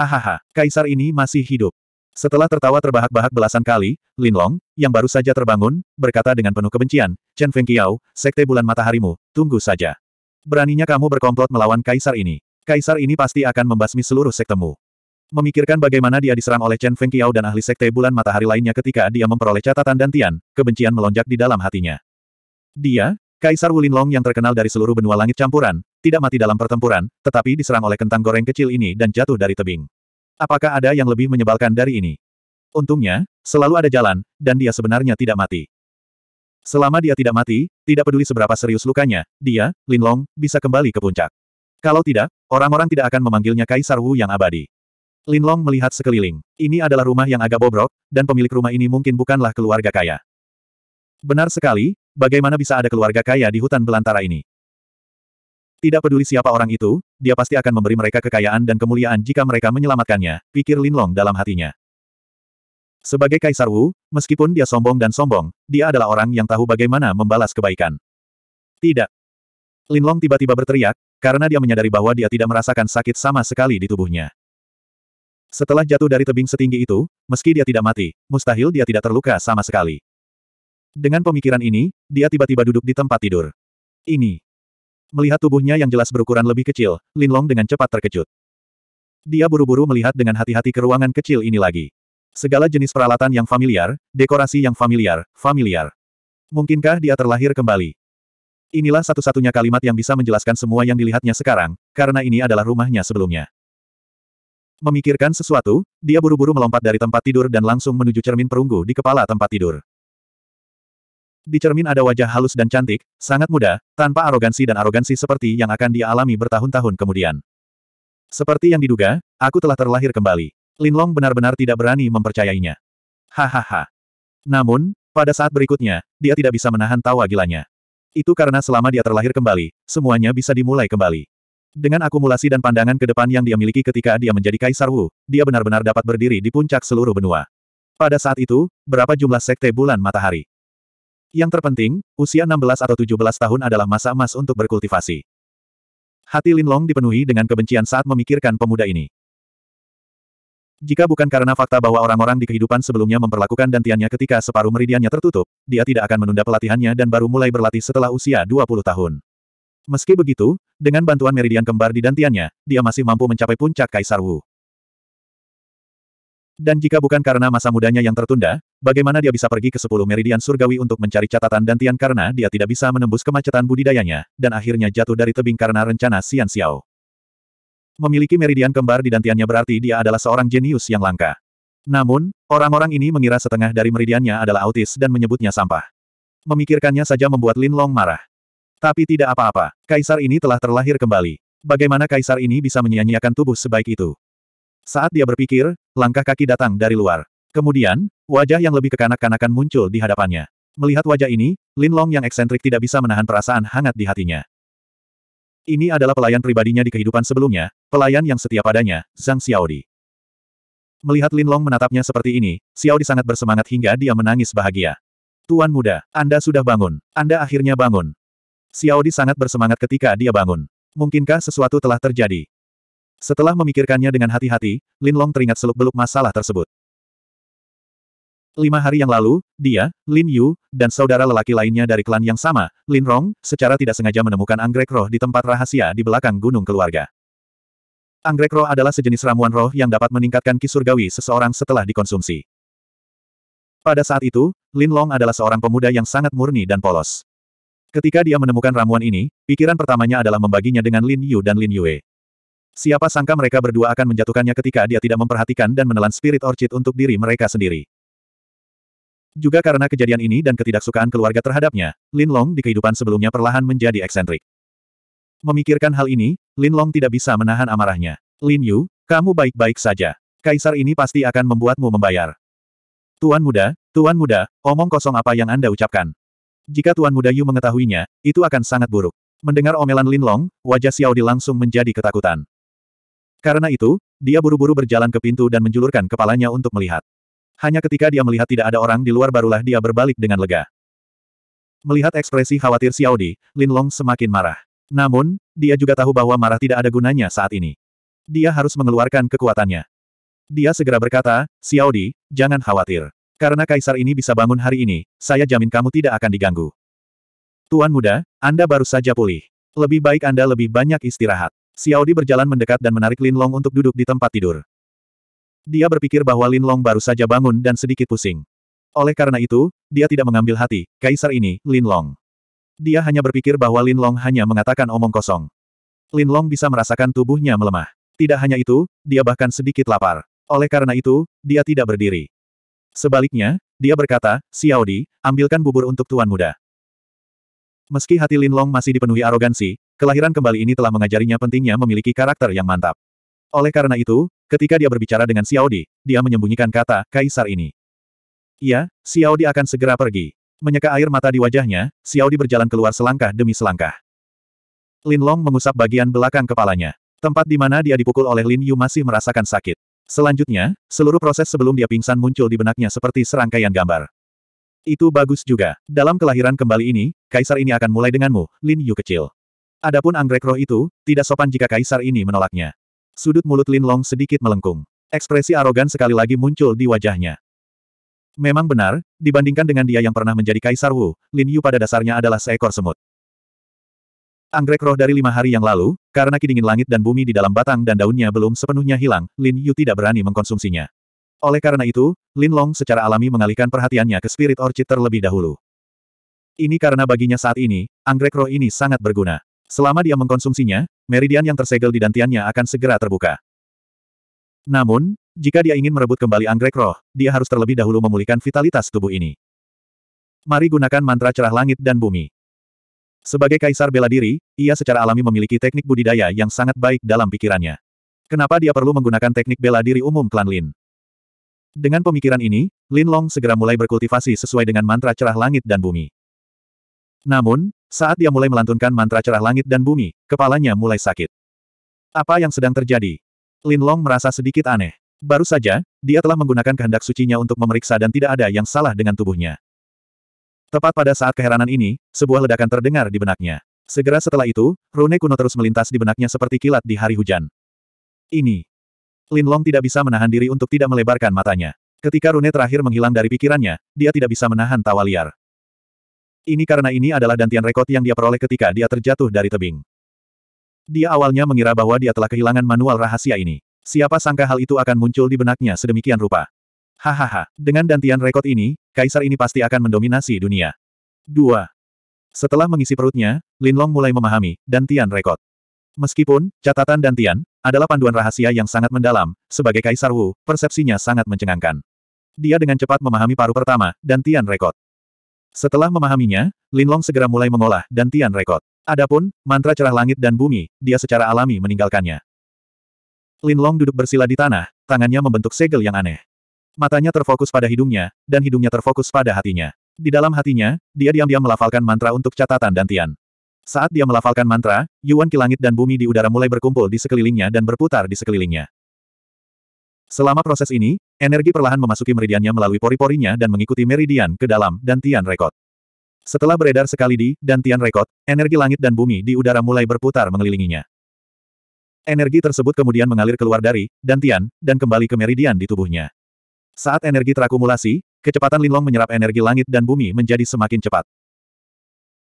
Hahaha, kaisar ini masih hidup. Setelah tertawa terbahak-bahak belasan kali, Lin Long, yang baru saja terbangun, berkata dengan penuh kebencian, Chen Feng Fengqiao, sekte bulan mataharimu, tunggu saja. Beraninya kamu berkomplot melawan kaisar ini. Kaisar ini pasti akan membasmi seluruh sektemu. Memikirkan bagaimana dia diserang oleh Chen Feng Fengqiao dan ahli sekte bulan matahari lainnya ketika dia memperoleh catatan dan Tian, kebencian melonjak di dalam hatinya. Dia, Kaisar Wulinlong yang terkenal dari seluruh benua langit campuran, tidak mati dalam pertempuran, tetapi diserang oleh kentang goreng kecil ini dan jatuh dari tebing. Apakah ada yang lebih menyebalkan dari ini? Untungnya, selalu ada jalan, dan dia sebenarnya tidak mati. Selama dia tidak mati, tidak peduli seberapa serius lukanya, dia, Linlong, bisa kembali ke puncak. Kalau tidak, orang-orang tidak akan memanggilnya Kaisar Wu yang abadi. Linlong melihat sekeliling. Ini adalah rumah yang agak bobrok, dan pemilik rumah ini mungkin bukanlah keluarga kaya. Benar sekali, Bagaimana bisa ada keluarga kaya di hutan belantara ini? Tidak peduli siapa orang itu, dia pasti akan memberi mereka kekayaan dan kemuliaan jika mereka menyelamatkannya, pikir Lin Long dalam hatinya. Sebagai Kaisar Wu, meskipun dia sombong dan sombong, dia adalah orang yang tahu bagaimana membalas kebaikan. Tidak. Lin Long tiba-tiba berteriak, karena dia menyadari bahwa dia tidak merasakan sakit sama sekali di tubuhnya. Setelah jatuh dari tebing setinggi itu, meski dia tidak mati, mustahil dia tidak terluka sama sekali. Dengan pemikiran ini, dia tiba-tiba duduk di tempat tidur. Ini. Melihat tubuhnya yang jelas berukuran lebih kecil, Linlong dengan cepat terkejut. Dia buru-buru melihat dengan hati-hati ke ruangan kecil ini lagi. Segala jenis peralatan yang familiar, dekorasi yang familiar, familiar. Mungkinkah dia terlahir kembali? Inilah satu-satunya kalimat yang bisa menjelaskan semua yang dilihatnya sekarang, karena ini adalah rumahnya sebelumnya. Memikirkan sesuatu, dia buru-buru melompat dari tempat tidur dan langsung menuju cermin perunggu di kepala tempat tidur. Di cermin ada wajah halus dan cantik, sangat muda, tanpa arogansi dan arogansi seperti yang akan dialami bertahun-tahun kemudian. Seperti yang diduga, aku telah terlahir kembali. Linlong benar-benar tidak berani mempercayainya. Hahaha. Namun, pada saat berikutnya, dia tidak bisa menahan tawa gilanya. Itu karena selama dia terlahir kembali, semuanya bisa dimulai kembali. Dengan akumulasi dan pandangan ke depan yang dia miliki ketika dia menjadi Kaisar Wu, dia benar-benar dapat berdiri di puncak seluruh benua. Pada saat itu, berapa jumlah sekte bulan matahari? Yang terpenting, usia 16 atau 17 tahun adalah masa emas untuk berkultivasi. Hati Linlong dipenuhi dengan kebencian saat memikirkan pemuda ini. Jika bukan karena fakta bahwa orang-orang di kehidupan sebelumnya memperlakukan dantiannya ketika separuh meridiannya tertutup, dia tidak akan menunda pelatihannya dan baru mulai berlatih setelah usia 20 tahun. Meski begitu, dengan bantuan meridian kembar di dantiannya, dia masih mampu mencapai puncak Kaisar Wu. Dan jika bukan karena masa mudanya yang tertunda, bagaimana dia bisa pergi ke sepuluh meridian surgawi untuk mencari catatan Dantian karena dia tidak bisa menembus kemacetan budidayanya, dan akhirnya jatuh dari tebing karena rencana Xian Xiao. Memiliki meridian kembar di Dantiannya berarti dia adalah seorang jenius yang langka. Namun, orang-orang ini mengira setengah dari meridiannya adalah autis dan menyebutnya sampah. Memikirkannya saja membuat Lin Long marah. Tapi tidak apa-apa, kaisar ini telah terlahir kembali. Bagaimana kaisar ini bisa menyia-nyiakan tubuh sebaik itu? Saat dia berpikir, langkah kaki datang dari luar. Kemudian, wajah yang lebih kekanak-kanakan muncul di hadapannya. Melihat wajah ini, Lin Long yang eksentrik tidak bisa menahan perasaan hangat di hatinya. Ini adalah pelayan pribadinya di kehidupan sebelumnya, pelayan yang setia padanya, Zhang Xiaodi. Melihat Lin Long menatapnya seperti ini, Xiaodi sangat bersemangat hingga dia menangis bahagia. Tuan muda, Anda sudah bangun. Anda akhirnya bangun. Xiaodi sangat bersemangat ketika dia bangun. Mungkinkah sesuatu telah terjadi? Setelah memikirkannya dengan hati-hati, Lin Long teringat seluk-beluk masalah tersebut. Lima hari yang lalu, dia, Lin Yu, dan saudara lelaki lainnya dari klan yang sama, Lin Rong, secara tidak sengaja menemukan anggrek roh di tempat rahasia di belakang gunung keluarga. Anggrek roh adalah sejenis ramuan roh yang dapat meningkatkan kisurgawi seseorang setelah dikonsumsi. Pada saat itu, Lin Long adalah seorang pemuda yang sangat murni dan polos. Ketika dia menemukan ramuan ini, pikiran pertamanya adalah membaginya dengan Lin Yu dan Lin Yue. Siapa sangka mereka berdua akan menjatuhkannya ketika dia tidak memperhatikan dan menelan spirit orchid untuk diri mereka sendiri. Juga karena kejadian ini dan ketidaksukaan keluarga terhadapnya, Lin Long di kehidupan sebelumnya perlahan menjadi eksentrik. Memikirkan hal ini, Lin Long tidak bisa menahan amarahnya. Lin Yu, kamu baik-baik saja. Kaisar ini pasti akan membuatmu membayar. Tuan muda, tuan muda, omong kosong apa yang Anda ucapkan. Jika Tuan Muda Yu mengetahuinya, itu akan sangat buruk. Mendengar omelan Lin Long, wajah Xiao Di langsung menjadi ketakutan. Karena itu, dia buru-buru berjalan ke pintu dan menjulurkan kepalanya untuk melihat. Hanya ketika dia melihat tidak ada orang di luar barulah dia berbalik dengan lega. Melihat ekspresi khawatir Xiaodi, Lin Long semakin marah. Namun, dia juga tahu bahwa marah tidak ada gunanya saat ini. Dia harus mengeluarkan kekuatannya. Dia segera berkata, Xiaodi, jangan khawatir. Karena kaisar ini bisa bangun hari ini, saya jamin kamu tidak akan diganggu. Tuan muda, Anda baru saja pulih. Lebih baik Anda lebih banyak istirahat. Xiaodi berjalan mendekat dan menarik Lin Long untuk duduk di tempat tidur. Dia berpikir bahwa Lin Long baru saja bangun dan sedikit pusing. Oleh karena itu, dia tidak mengambil hati, kaisar ini, Lin Long. Dia hanya berpikir bahwa Lin Long hanya mengatakan omong kosong. Lin Long bisa merasakan tubuhnya melemah. Tidak hanya itu, dia bahkan sedikit lapar. Oleh karena itu, dia tidak berdiri. Sebaliknya, dia berkata, Xiaodi, ambilkan bubur untuk tuan muda. Meski hati Lin Long masih dipenuhi arogansi, Kelahiran kembali ini telah mengajarinya pentingnya memiliki karakter yang mantap. Oleh karena itu, ketika dia berbicara dengan Xiao Di, dia menyembunyikan kata, kaisar ini. Iya, Di akan segera pergi. Menyeka air mata di wajahnya, Xiao Di berjalan keluar selangkah demi selangkah. Lin Long mengusap bagian belakang kepalanya. Tempat di mana dia dipukul oleh Lin Yu masih merasakan sakit. Selanjutnya, seluruh proses sebelum dia pingsan muncul di benaknya seperti serangkaian gambar. Itu bagus juga. Dalam kelahiran kembali ini, kaisar ini akan mulai denganmu, Lin Yu kecil. Adapun anggrek roh itu, tidak sopan jika kaisar ini menolaknya. Sudut mulut Lin Long sedikit melengkung. Ekspresi arogan sekali lagi muncul di wajahnya. Memang benar, dibandingkan dengan dia yang pernah menjadi kaisar Wu, Lin Yu pada dasarnya adalah seekor semut. Anggrek roh dari lima hari yang lalu, karena kedingin langit dan bumi di dalam batang dan daunnya belum sepenuhnya hilang, Lin Yu tidak berani mengkonsumsinya. Oleh karena itu, Lin Long secara alami mengalihkan perhatiannya ke Spirit Orchid terlebih dahulu. Ini karena baginya saat ini, anggrek roh ini sangat berguna. Selama dia mengkonsumsinya, meridian yang tersegel di dantiannya akan segera terbuka. Namun, jika dia ingin merebut kembali anggrek roh, dia harus terlebih dahulu memulihkan vitalitas tubuh ini. Mari gunakan mantra cerah langit dan bumi. Sebagai kaisar bela diri, ia secara alami memiliki teknik budidaya yang sangat baik dalam pikirannya. Kenapa dia perlu menggunakan teknik bela diri umum klan Lin? Dengan pemikiran ini, Lin Long segera mulai berkultivasi sesuai dengan mantra cerah langit dan bumi. Namun, saat dia mulai melantunkan mantra cerah langit dan bumi, kepalanya mulai sakit. Apa yang sedang terjadi? Lin Long merasa sedikit aneh. Baru saja, dia telah menggunakan kehendak sucinya untuk memeriksa dan tidak ada yang salah dengan tubuhnya. Tepat pada saat keheranan ini, sebuah ledakan terdengar di benaknya. Segera setelah itu, rune kuno terus melintas di benaknya seperti kilat di hari hujan. Ini. Lin Long tidak bisa menahan diri untuk tidak melebarkan matanya. Ketika rune terakhir menghilang dari pikirannya, dia tidak bisa menahan tawa liar. Ini karena ini adalah dantian rekod yang dia peroleh ketika dia terjatuh dari tebing. Dia awalnya mengira bahwa dia telah kehilangan manual rahasia ini. Siapa sangka hal itu akan muncul di benaknya sedemikian rupa. Hahaha, dengan dantian rekod ini, kaisar ini pasti akan mendominasi dunia. 2. Setelah mengisi perutnya, Lin Long mulai memahami dantian rekod. Meskipun, catatan dantian adalah panduan rahasia yang sangat mendalam, sebagai kaisar Wu, persepsinya sangat mencengangkan. Dia dengan cepat memahami paru pertama, dantian rekod. Setelah memahaminya, Linlong segera mulai mengolah dan Tian Rekod. Adapun, mantra cerah langit dan bumi, dia secara alami meninggalkannya. Linlong duduk bersila di tanah, tangannya membentuk segel yang aneh. Matanya terfokus pada hidungnya, dan hidungnya terfokus pada hatinya. Di dalam hatinya, dia diam-diam melafalkan mantra untuk catatan dan Tian. Saat dia melafalkan mantra, Yuan langit dan bumi di udara mulai berkumpul di sekelilingnya dan berputar di sekelilingnya. Selama proses ini, energi perlahan memasuki meridiannya melalui pori-porinya dan mengikuti meridian ke dalam dan Tian Rekod. Setelah beredar sekali di dan Tian Rekod, energi langit dan bumi di udara mulai berputar mengelilinginya. Energi tersebut kemudian mengalir keluar dari dan Tian dan kembali ke meridian di tubuhnya. Saat energi terakumulasi, kecepatan Linlong menyerap energi langit dan bumi menjadi semakin cepat.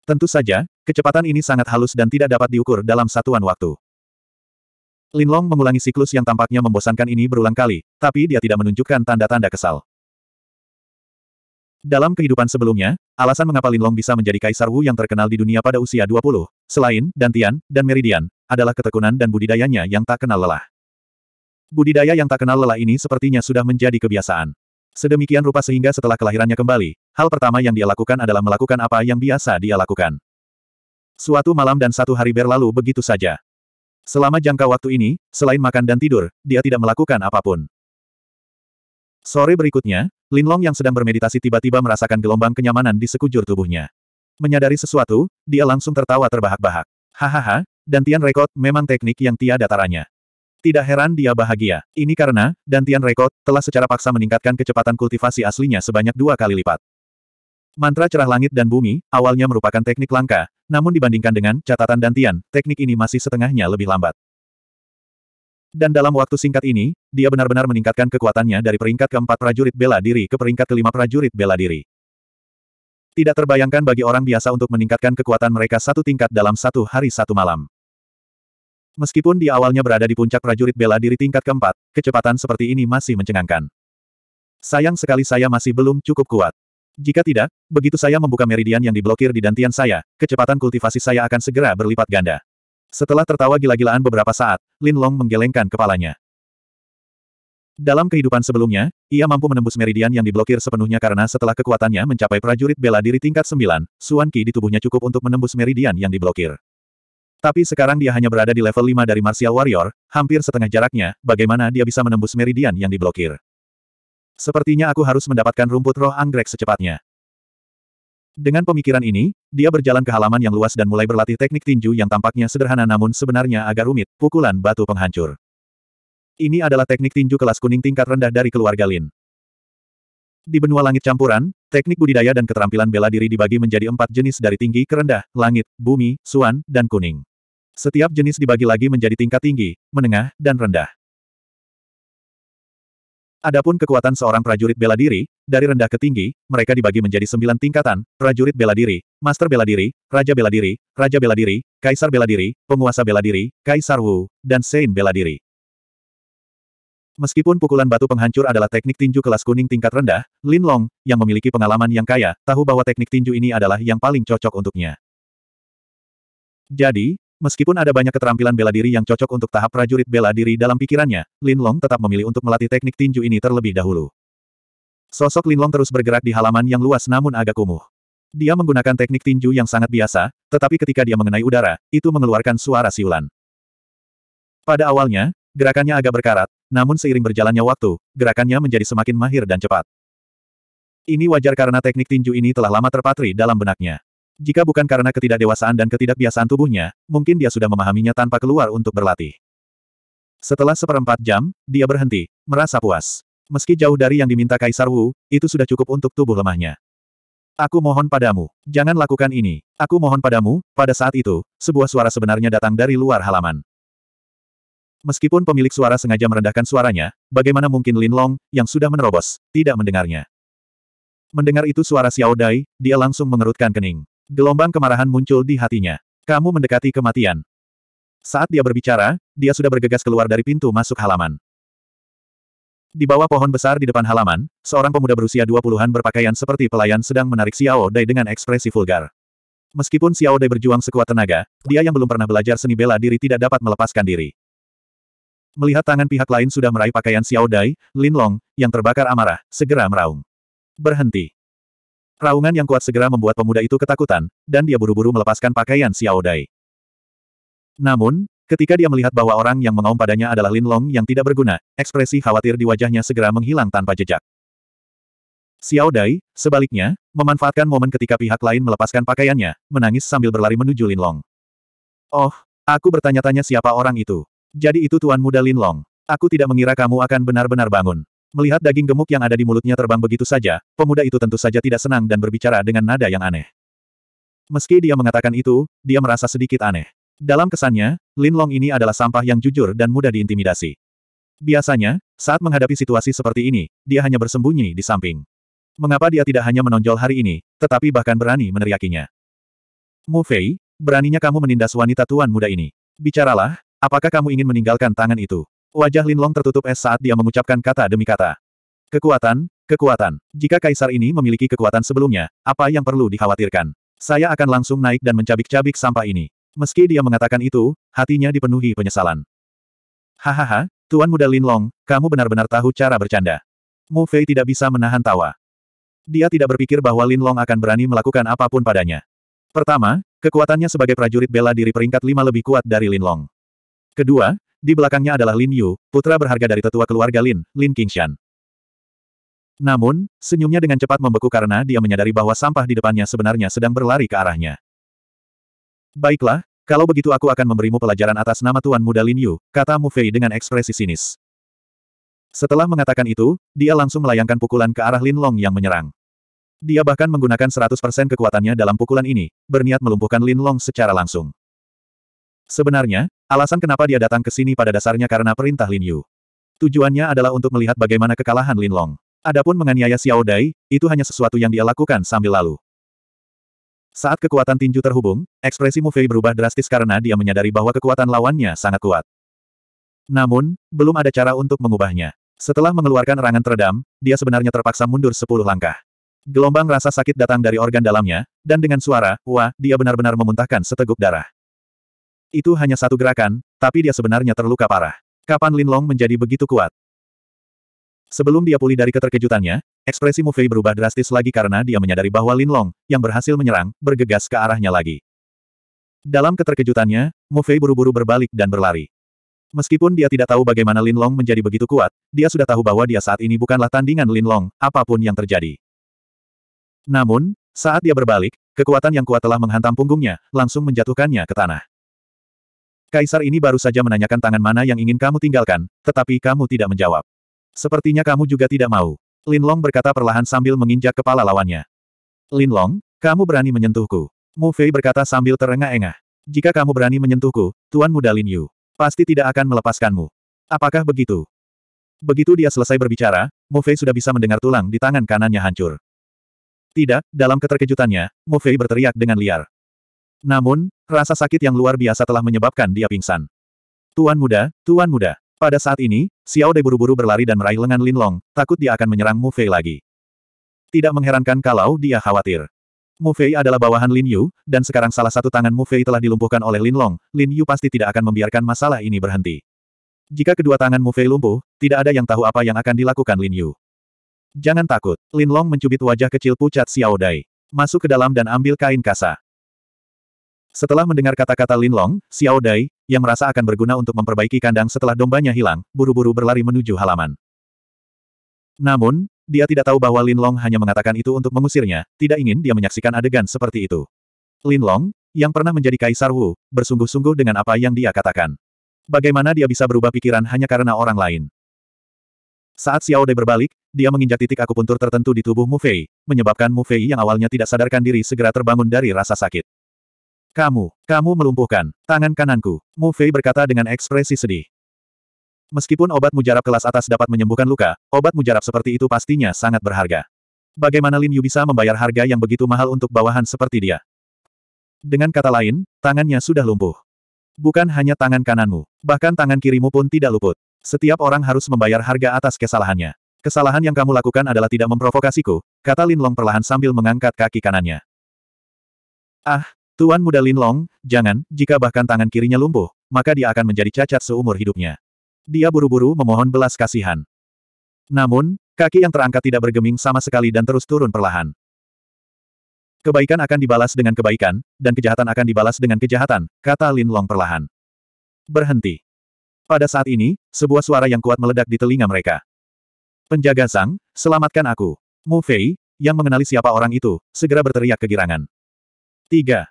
Tentu saja, kecepatan ini sangat halus dan tidak dapat diukur dalam satuan waktu. Linlong mengulangi siklus yang tampaknya membosankan ini berulang kali, tapi dia tidak menunjukkan tanda-tanda kesal. Dalam kehidupan sebelumnya, alasan mengapa Linlong bisa menjadi Kaisar Wu yang terkenal di dunia pada usia 20, selain Dantian dan Meridian, adalah ketekunan dan budidayanya yang tak kenal lelah. Budidaya yang tak kenal lelah ini sepertinya sudah menjadi kebiasaan. Sedemikian rupa sehingga setelah kelahirannya kembali, hal pertama yang dia lakukan adalah melakukan apa yang biasa dia lakukan. Suatu malam dan satu hari berlalu begitu saja. Selama jangka waktu ini, selain makan dan tidur, dia tidak melakukan apapun. Sore berikutnya, Lin Long yang sedang bermeditasi tiba-tiba merasakan gelombang kenyamanan di sekujur tubuhnya. Menyadari sesuatu, dia langsung tertawa terbahak-bahak. Hahaha, Dantian Rekod memang teknik yang tiada taranya. Tidak heran dia bahagia. Ini karena, Dantian Rekod telah secara paksa meningkatkan kecepatan kultivasi aslinya sebanyak dua kali lipat. Mantra cerah langit dan bumi, awalnya merupakan teknik langka, namun dibandingkan dengan catatan Dantian, teknik ini masih setengahnya lebih lambat. Dan dalam waktu singkat ini, dia benar-benar meningkatkan kekuatannya dari peringkat keempat prajurit bela diri ke peringkat kelima prajurit bela diri. Tidak terbayangkan bagi orang biasa untuk meningkatkan kekuatan mereka satu tingkat dalam satu hari satu malam. Meskipun di awalnya berada di puncak prajurit bela diri tingkat keempat, kecepatan seperti ini masih mencengangkan. Sayang sekali saya masih belum cukup kuat. Jika tidak, begitu saya membuka meridian yang diblokir di dantian saya, kecepatan kultivasi saya akan segera berlipat ganda. Setelah tertawa gila-gilaan beberapa saat, Lin Long menggelengkan kepalanya. Dalam kehidupan sebelumnya, ia mampu menembus meridian yang diblokir sepenuhnya karena setelah kekuatannya mencapai prajurit bela diri tingkat 9, Suan Qi di tubuhnya cukup untuk menembus meridian yang diblokir. Tapi sekarang dia hanya berada di level 5 dari Martial Warrior, hampir setengah jaraknya, bagaimana dia bisa menembus meridian yang diblokir. Sepertinya aku harus mendapatkan rumput roh anggrek secepatnya. Dengan pemikiran ini, dia berjalan ke halaman yang luas dan mulai berlatih teknik tinju yang tampaknya sederhana namun sebenarnya agak rumit, pukulan batu penghancur. Ini adalah teknik tinju kelas kuning tingkat rendah dari keluarga Lin. Di benua langit campuran, teknik budidaya dan keterampilan bela diri dibagi menjadi empat jenis dari tinggi ke rendah, langit, bumi, suan, dan kuning. Setiap jenis dibagi lagi menjadi tingkat tinggi, menengah, dan rendah. Adapun kekuatan seorang prajurit bela diri, dari rendah ke tinggi, mereka dibagi menjadi sembilan tingkatan, prajurit bela diri, master bela diri, raja bela diri, raja bela diri, kaisar bela diri, penguasa bela diri, kaisar Wu, dan Sein bela diri. Meskipun pukulan batu penghancur adalah teknik tinju kelas kuning tingkat rendah, Lin Long, yang memiliki pengalaman yang kaya, tahu bahwa teknik tinju ini adalah yang paling cocok untuknya. Jadi, Meskipun ada banyak keterampilan bela diri yang cocok untuk tahap prajurit bela diri dalam pikirannya, Lin Long tetap memilih untuk melatih teknik tinju ini terlebih dahulu. Sosok Lin Long terus bergerak di halaman yang luas namun agak kumuh. Dia menggunakan teknik tinju yang sangat biasa, tetapi ketika dia mengenai udara, itu mengeluarkan suara siulan. Pada awalnya, gerakannya agak berkarat, namun seiring berjalannya waktu, gerakannya menjadi semakin mahir dan cepat. Ini wajar karena teknik tinju ini telah lama terpatri dalam benaknya. Jika bukan karena ketidakdewasaan dan ketidakbiasaan tubuhnya, mungkin dia sudah memahaminya tanpa keluar untuk berlatih. Setelah seperempat jam, dia berhenti, merasa puas. Meski jauh dari yang diminta Kaisar Wu, itu sudah cukup untuk tubuh lemahnya. Aku mohon padamu, jangan lakukan ini. Aku mohon padamu, pada saat itu, sebuah suara sebenarnya datang dari luar halaman. Meskipun pemilik suara sengaja merendahkan suaranya, bagaimana mungkin Lin Long, yang sudah menerobos, tidak mendengarnya. Mendengar itu suara Xiao Dai, dia langsung mengerutkan kening. Gelombang kemarahan muncul di hatinya. Kamu mendekati kematian. Saat dia berbicara, dia sudah bergegas keluar dari pintu masuk halaman. Di bawah pohon besar di depan halaman, seorang pemuda berusia dua puluhan berpakaian seperti pelayan sedang menarik Xiao Dai dengan ekspresi vulgar. Meskipun Xiao Dai berjuang sekuat tenaga, dia yang belum pernah belajar seni bela diri tidak dapat melepaskan diri. Melihat tangan pihak lain sudah meraih pakaian Xiao Dai, Lin Long, yang terbakar amarah, segera meraung. Berhenti. Raungan yang kuat segera membuat pemuda itu ketakutan, dan dia buru-buru melepaskan pakaian Xiao Dai. Namun, ketika dia melihat bahwa orang yang mengaum padanya adalah Lin Long yang tidak berguna, ekspresi khawatir di wajahnya segera menghilang tanpa jejak. Xiao Dai, sebaliknya, memanfaatkan momen ketika pihak lain melepaskan pakaiannya, menangis sambil berlari menuju Lin Long. Oh, aku bertanya-tanya siapa orang itu. Jadi itu tuan muda Lin Long. Aku tidak mengira kamu akan benar-benar bangun. Melihat daging gemuk yang ada di mulutnya terbang begitu saja, pemuda itu tentu saja tidak senang dan berbicara dengan nada yang aneh. Meski dia mengatakan itu, dia merasa sedikit aneh. Dalam kesannya, Lin Long ini adalah sampah yang jujur dan mudah diintimidasi. Biasanya, saat menghadapi situasi seperti ini, dia hanya bersembunyi di samping. Mengapa dia tidak hanya menonjol hari ini, tetapi bahkan berani meneriakinya? Mu Fei, beraninya kamu menindas wanita tuan muda ini. Bicaralah, apakah kamu ingin meninggalkan tangan itu? Wajah Linlong tertutup es saat dia mengucapkan kata demi kata. Kekuatan, kekuatan. Jika kaisar ini memiliki kekuatan sebelumnya, apa yang perlu dikhawatirkan? Saya akan langsung naik dan mencabik-cabik sampah ini. Meski dia mengatakan itu, hatinya dipenuhi penyesalan. Hahaha, Tuan Muda Linlong, kamu benar-benar tahu cara bercanda. Mu Fei tidak bisa menahan tawa. Dia tidak berpikir bahwa Linlong akan berani melakukan apapun padanya. Pertama, kekuatannya sebagai prajurit bela diri peringkat lima lebih kuat dari Linlong. Kedua, di belakangnya adalah Lin Yu, putra berharga dari tetua keluarga Lin, Lin Qingshan. Namun, senyumnya dengan cepat membeku karena dia menyadari bahwa sampah di depannya sebenarnya sedang berlari ke arahnya. Baiklah, kalau begitu aku akan memberimu pelajaran atas nama Tuan Muda Lin Yu, kata Mu Fei dengan ekspresi sinis. Setelah mengatakan itu, dia langsung melayangkan pukulan ke arah Lin Long yang menyerang. Dia bahkan menggunakan 100% kekuatannya dalam pukulan ini, berniat melumpuhkan Lin Long secara langsung. Sebenarnya, Alasan kenapa dia datang ke sini pada dasarnya karena perintah Lin Yu. Tujuannya adalah untuk melihat bagaimana kekalahan Lin Long. Adapun menganiaya Xiao Dai, itu hanya sesuatu yang dia lakukan sambil lalu. Saat kekuatan tinju terhubung, ekspresi Mu Fei berubah drastis karena dia menyadari bahwa kekuatan lawannya sangat kuat. Namun, belum ada cara untuk mengubahnya. Setelah mengeluarkan rangan teredam, dia sebenarnya terpaksa mundur sepuluh langkah. Gelombang rasa sakit datang dari organ dalamnya, dan dengan suara, wah, dia benar-benar memuntahkan seteguk darah. Itu hanya satu gerakan, tapi dia sebenarnya terluka parah. Kapan Lin Long menjadi begitu kuat? Sebelum dia pulih dari keterkejutannya, ekspresi Mu Fei berubah drastis lagi karena dia menyadari bahwa Lin Long yang berhasil menyerang, bergegas ke arahnya lagi. Dalam keterkejutannya, Mu Fei buru-buru berbalik dan berlari. Meskipun dia tidak tahu bagaimana Lin Long menjadi begitu kuat, dia sudah tahu bahwa dia saat ini bukanlah tandingan Lin Long, apapun yang terjadi. Namun, saat dia berbalik, kekuatan yang kuat telah menghantam punggungnya, langsung menjatuhkannya ke tanah. Kaisar ini baru saja menanyakan tangan mana yang ingin kamu tinggalkan, tetapi kamu tidak menjawab. Sepertinya kamu juga tidak mau. Lin Long berkata perlahan sambil menginjak kepala lawannya. Lin Long, kamu berani menyentuhku. Mu Fei berkata sambil terengah-engah. Jika kamu berani menyentuhku, Tuan Muda Lin Yu, pasti tidak akan melepaskanmu. Apakah begitu? Begitu dia selesai berbicara, Mu Fei sudah bisa mendengar tulang di tangan kanannya hancur. Tidak, dalam keterkejutannya, Mu Fei berteriak dengan liar. Namun, rasa sakit yang luar biasa telah menyebabkan dia pingsan. Tuan muda, tuan muda. Pada saat ini, Xiao Dei buru-buru berlari dan meraih lengan Linlong, takut dia akan menyerang Mu Fei lagi. Tidak mengherankan kalau dia khawatir. Mu Fei adalah bawahan Lin Yu, dan sekarang salah satu tangan Mu Fei telah dilumpuhkan oleh Lin Long, Lin Yu pasti tidak akan membiarkan masalah ini berhenti. Jika kedua tangan Mu Fei lumpuh, tidak ada yang tahu apa yang akan dilakukan Lin Yu. Jangan takut, Lin Long mencubit wajah kecil pucat Xiao Dai. Masuk ke dalam dan ambil kain kasa. Setelah mendengar kata-kata Lin Long, Xiao Dai, yang merasa akan berguna untuk memperbaiki kandang setelah dombanya hilang, buru-buru berlari menuju halaman. Namun, dia tidak tahu bahwa Lin Long hanya mengatakan itu untuk mengusirnya, tidak ingin dia menyaksikan adegan seperti itu. Lin Long, yang pernah menjadi Kaisar Wu, bersungguh-sungguh dengan apa yang dia katakan. Bagaimana dia bisa berubah pikiran hanya karena orang lain? Saat Xiao Dai berbalik, dia menginjak titik akupuntur tertentu di tubuh Mu Fei, menyebabkan Mu Fei yang awalnya tidak sadarkan diri segera terbangun dari rasa sakit. Kamu, kamu melumpuhkan, tangan kananku, Mu Fei berkata dengan ekspresi sedih. Meskipun obat mujarab kelas atas dapat menyembuhkan luka, obat mujarab seperti itu pastinya sangat berharga. Bagaimana Lin Yu bisa membayar harga yang begitu mahal untuk bawahan seperti dia? Dengan kata lain, tangannya sudah lumpuh. Bukan hanya tangan kananmu, bahkan tangan kirimu pun tidak luput. Setiap orang harus membayar harga atas kesalahannya. Kesalahan yang kamu lakukan adalah tidak memprovokasiku, kata Lin Long perlahan sambil mengangkat kaki kanannya. Ah, Tuan muda Lin Long, jangan, jika bahkan tangan kirinya lumpuh, maka dia akan menjadi cacat seumur hidupnya. Dia buru-buru memohon belas kasihan. Namun, kaki yang terangkat tidak bergeming sama sekali dan terus turun perlahan. Kebaikan akan dibalas dengan kebaikan, dan kejahatan akan dibalas dengan kejahatan, kata Lin Long perlahan. Berhenti. Pada saat ini, sebuah suara yang kuat meledak di telinga mereka. Penjaga Zhang, selamatkan aku. Mu Fei, yang mengenali siapa orang itu, segera berteriak kegirangan. 3.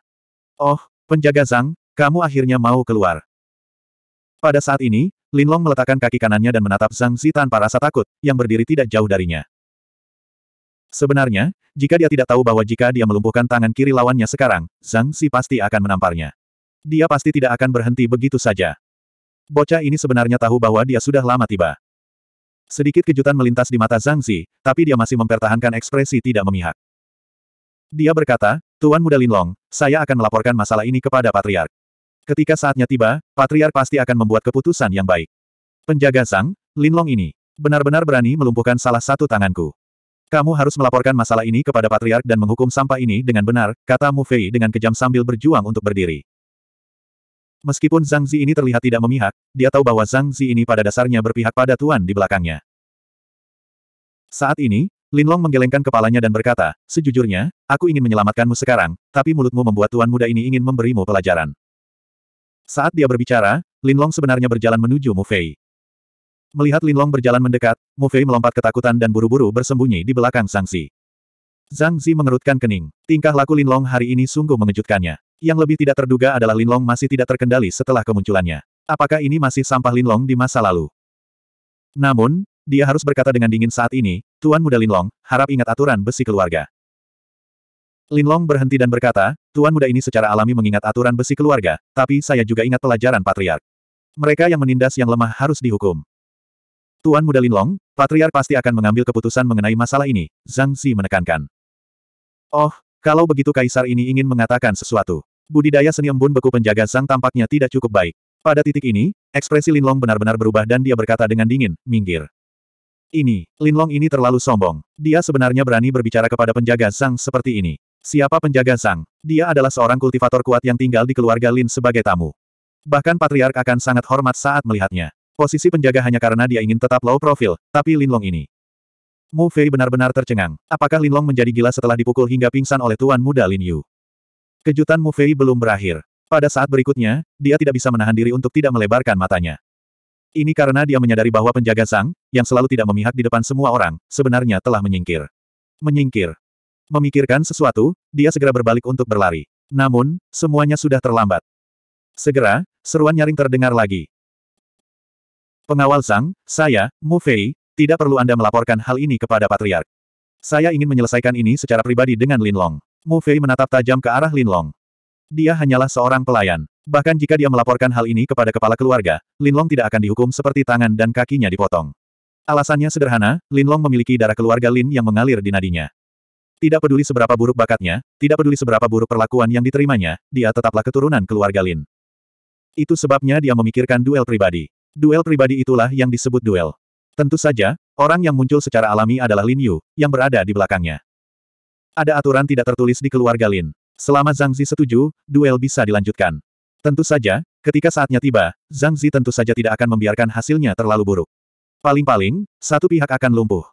Oh, penjaga Zhang, kamu akhirnya mau keluar. Pada saat ini, Linlong meletakkan kaki kanannya dan menatap Zhang Zi tanpa rasa takut, yang berdiri tidak jauh darinya. Sebenarnya, jika dia tidak tahu bahwa jika dia melumpuhkan tangan kiri lawannya sekarang, Zhang Zi pasti akan menamparnya. Dia pasti tidak akan berhenti begitu saja. Bocah ini sebenarnya tahu bahwa dia sudah lama tiba. Sedikit kejutan melintas di mata Zhang Zi, tapi dia masih mempertahankan ekspresi tidak memihak. Dia berkata, Tuan Muda Linlong, saya akan melaporkan masalah ini kepada Patriark. Ketika saatnya tiba, Patriark pasti akan membuat keputusan yang baik. Penjaga Zhang, Linlong ini, benar-benar berani melumpuhkan salah satu tanganku. Kamu harus melaporkan masalah ini kepada Patriark dan menghukum sampah ini dengan benar, kata Mu Fei dengan kejam sambil berjuang untuk berdiri. Meskipun Zhang Zi ini terlihat tidak memihak, dia tahu bahwa Zhang Zi ini pada dasarnya berpihak pada Tuan di belakangnya. Saat ini, Linlong menggelengkan kepalanya dan berkata, sejujurnya, aku ingin menyelamatkanmu sekarang, tapi mulutmu membuat tuan muda ini ingin memberimu pelajaran. Saat dia berbicara, Linlong sebenarnya berjalan menuju Mu Fei. Melihat Linlong berjalan mendekat, Mu Fei melompat ketakutan dan buru-buru bersembunyi di belakang Sangsi. Zhang Zi mengerutkan kening. Tingkah laku Linlong hari ini sungguh mengejutkannya. Yang lebih tidak terduga adalah Linlong masih tidak terkendali setelah kemunculannya. Apakah ini masih sampah Linlong di masa lalu? Namun, dia harus berkata dengan dingin saat ini, Tuan Muda Linlong, harap ingat aturan besi keluarga. Linlong berhenti dan berkata, Tuan Muda ini secara alami mengingat aturan besi keluarga, tapi saya juga ingat pelajaran patriark. Mereka yang menindas yang lemah harus dihukum. Tuan Muda Linlong, patriark pasti akan mengambil keputusan mengenai masalah ini, Zhang Xi menekankan. Oh, kalau begitu kaisar ini ingin mengatakan sesuatu. Budidaya seni embun beku penjaga Zhang tampaknya tidak cukup baik. Pada titik ini, ekspresi Linlong benar-benar berubah dan dia berkata dengan dingin, minggir. Ini, Linlong ini terlalu sombong. Dia sebenarnya berani berbicara kepada penjaga Zhang seperti ini. Siapa penjaga Zhang? Dia adalah seorang kultivator kuat yang tinggal di keluarga Lin sebagai tamu. Bahkan patriark akan sangat hormat saat melihatnya. Posisi penjaga hanya karena dia ingin tetap low profile, tapi Linlong ini. Mu Fei benar-benar tercengang. Apakah Linlong menjadi gila setelah dipukul hingga pingsan oleh tuan muda Lin Yu? Kejutan Mu Fei belum berakhir. Pada saat berikutnya, dia tidak bisa menahan diri untuk tidak melebarkan matanya. Ini karena dia menyadari bahwa penjaga Sang yang selalu tidak memihak di depan semua orang, sebenarnya telah menyingkir. Menyingkir. Memikirkan sesuatu, dia segera berbalik untuk berlari. Namun, semuanya sudah terlambat. Segera, seruan nyaring terdengar lagi. Pengawal Sang, saya, Mu Fei, tidak perlu Anda melaporkan hal ini kepada Patriark. Saya ingin menyelesaikan ini secara pribadi dengan Lin Long. Mu Fei menatap tajam ke arah Lin Long. Dia hanyalah seorang pelayan. Bahkan jika dia melaporkan hal ini kepada kepala keluarga, Linlong tidak akan dihukum seperti tangan dan kakinya dipotong. Alasannya sederhana, Linlong memiliki darah keluarga Lin yang mengalir di nadinya. Tidak peduli seberapa buruk bakatnya, tidak peduli seberapa buruk perlakuan yang diterimanya, dia tetaplah keturunan keluarga Lin. Itu sebabnya dia memikirkan duel pribadi. Duel pribadi itulah yang disebut duel. Tentu saja, orang yang muncul secara alami adalah Lin Yu, yang berada di belakangnya. Ada aturan tidak tertulis di keluarga Lin. Selama Zhang Zi setuju, duel bisa dilanjutkan. Tentu saja, ketika saatnya tiba, Zhang Zi tentu saja tidak akan membiarkan hasilnya terlalu buruk. Paling-paling, satu pihak akan lumpuh.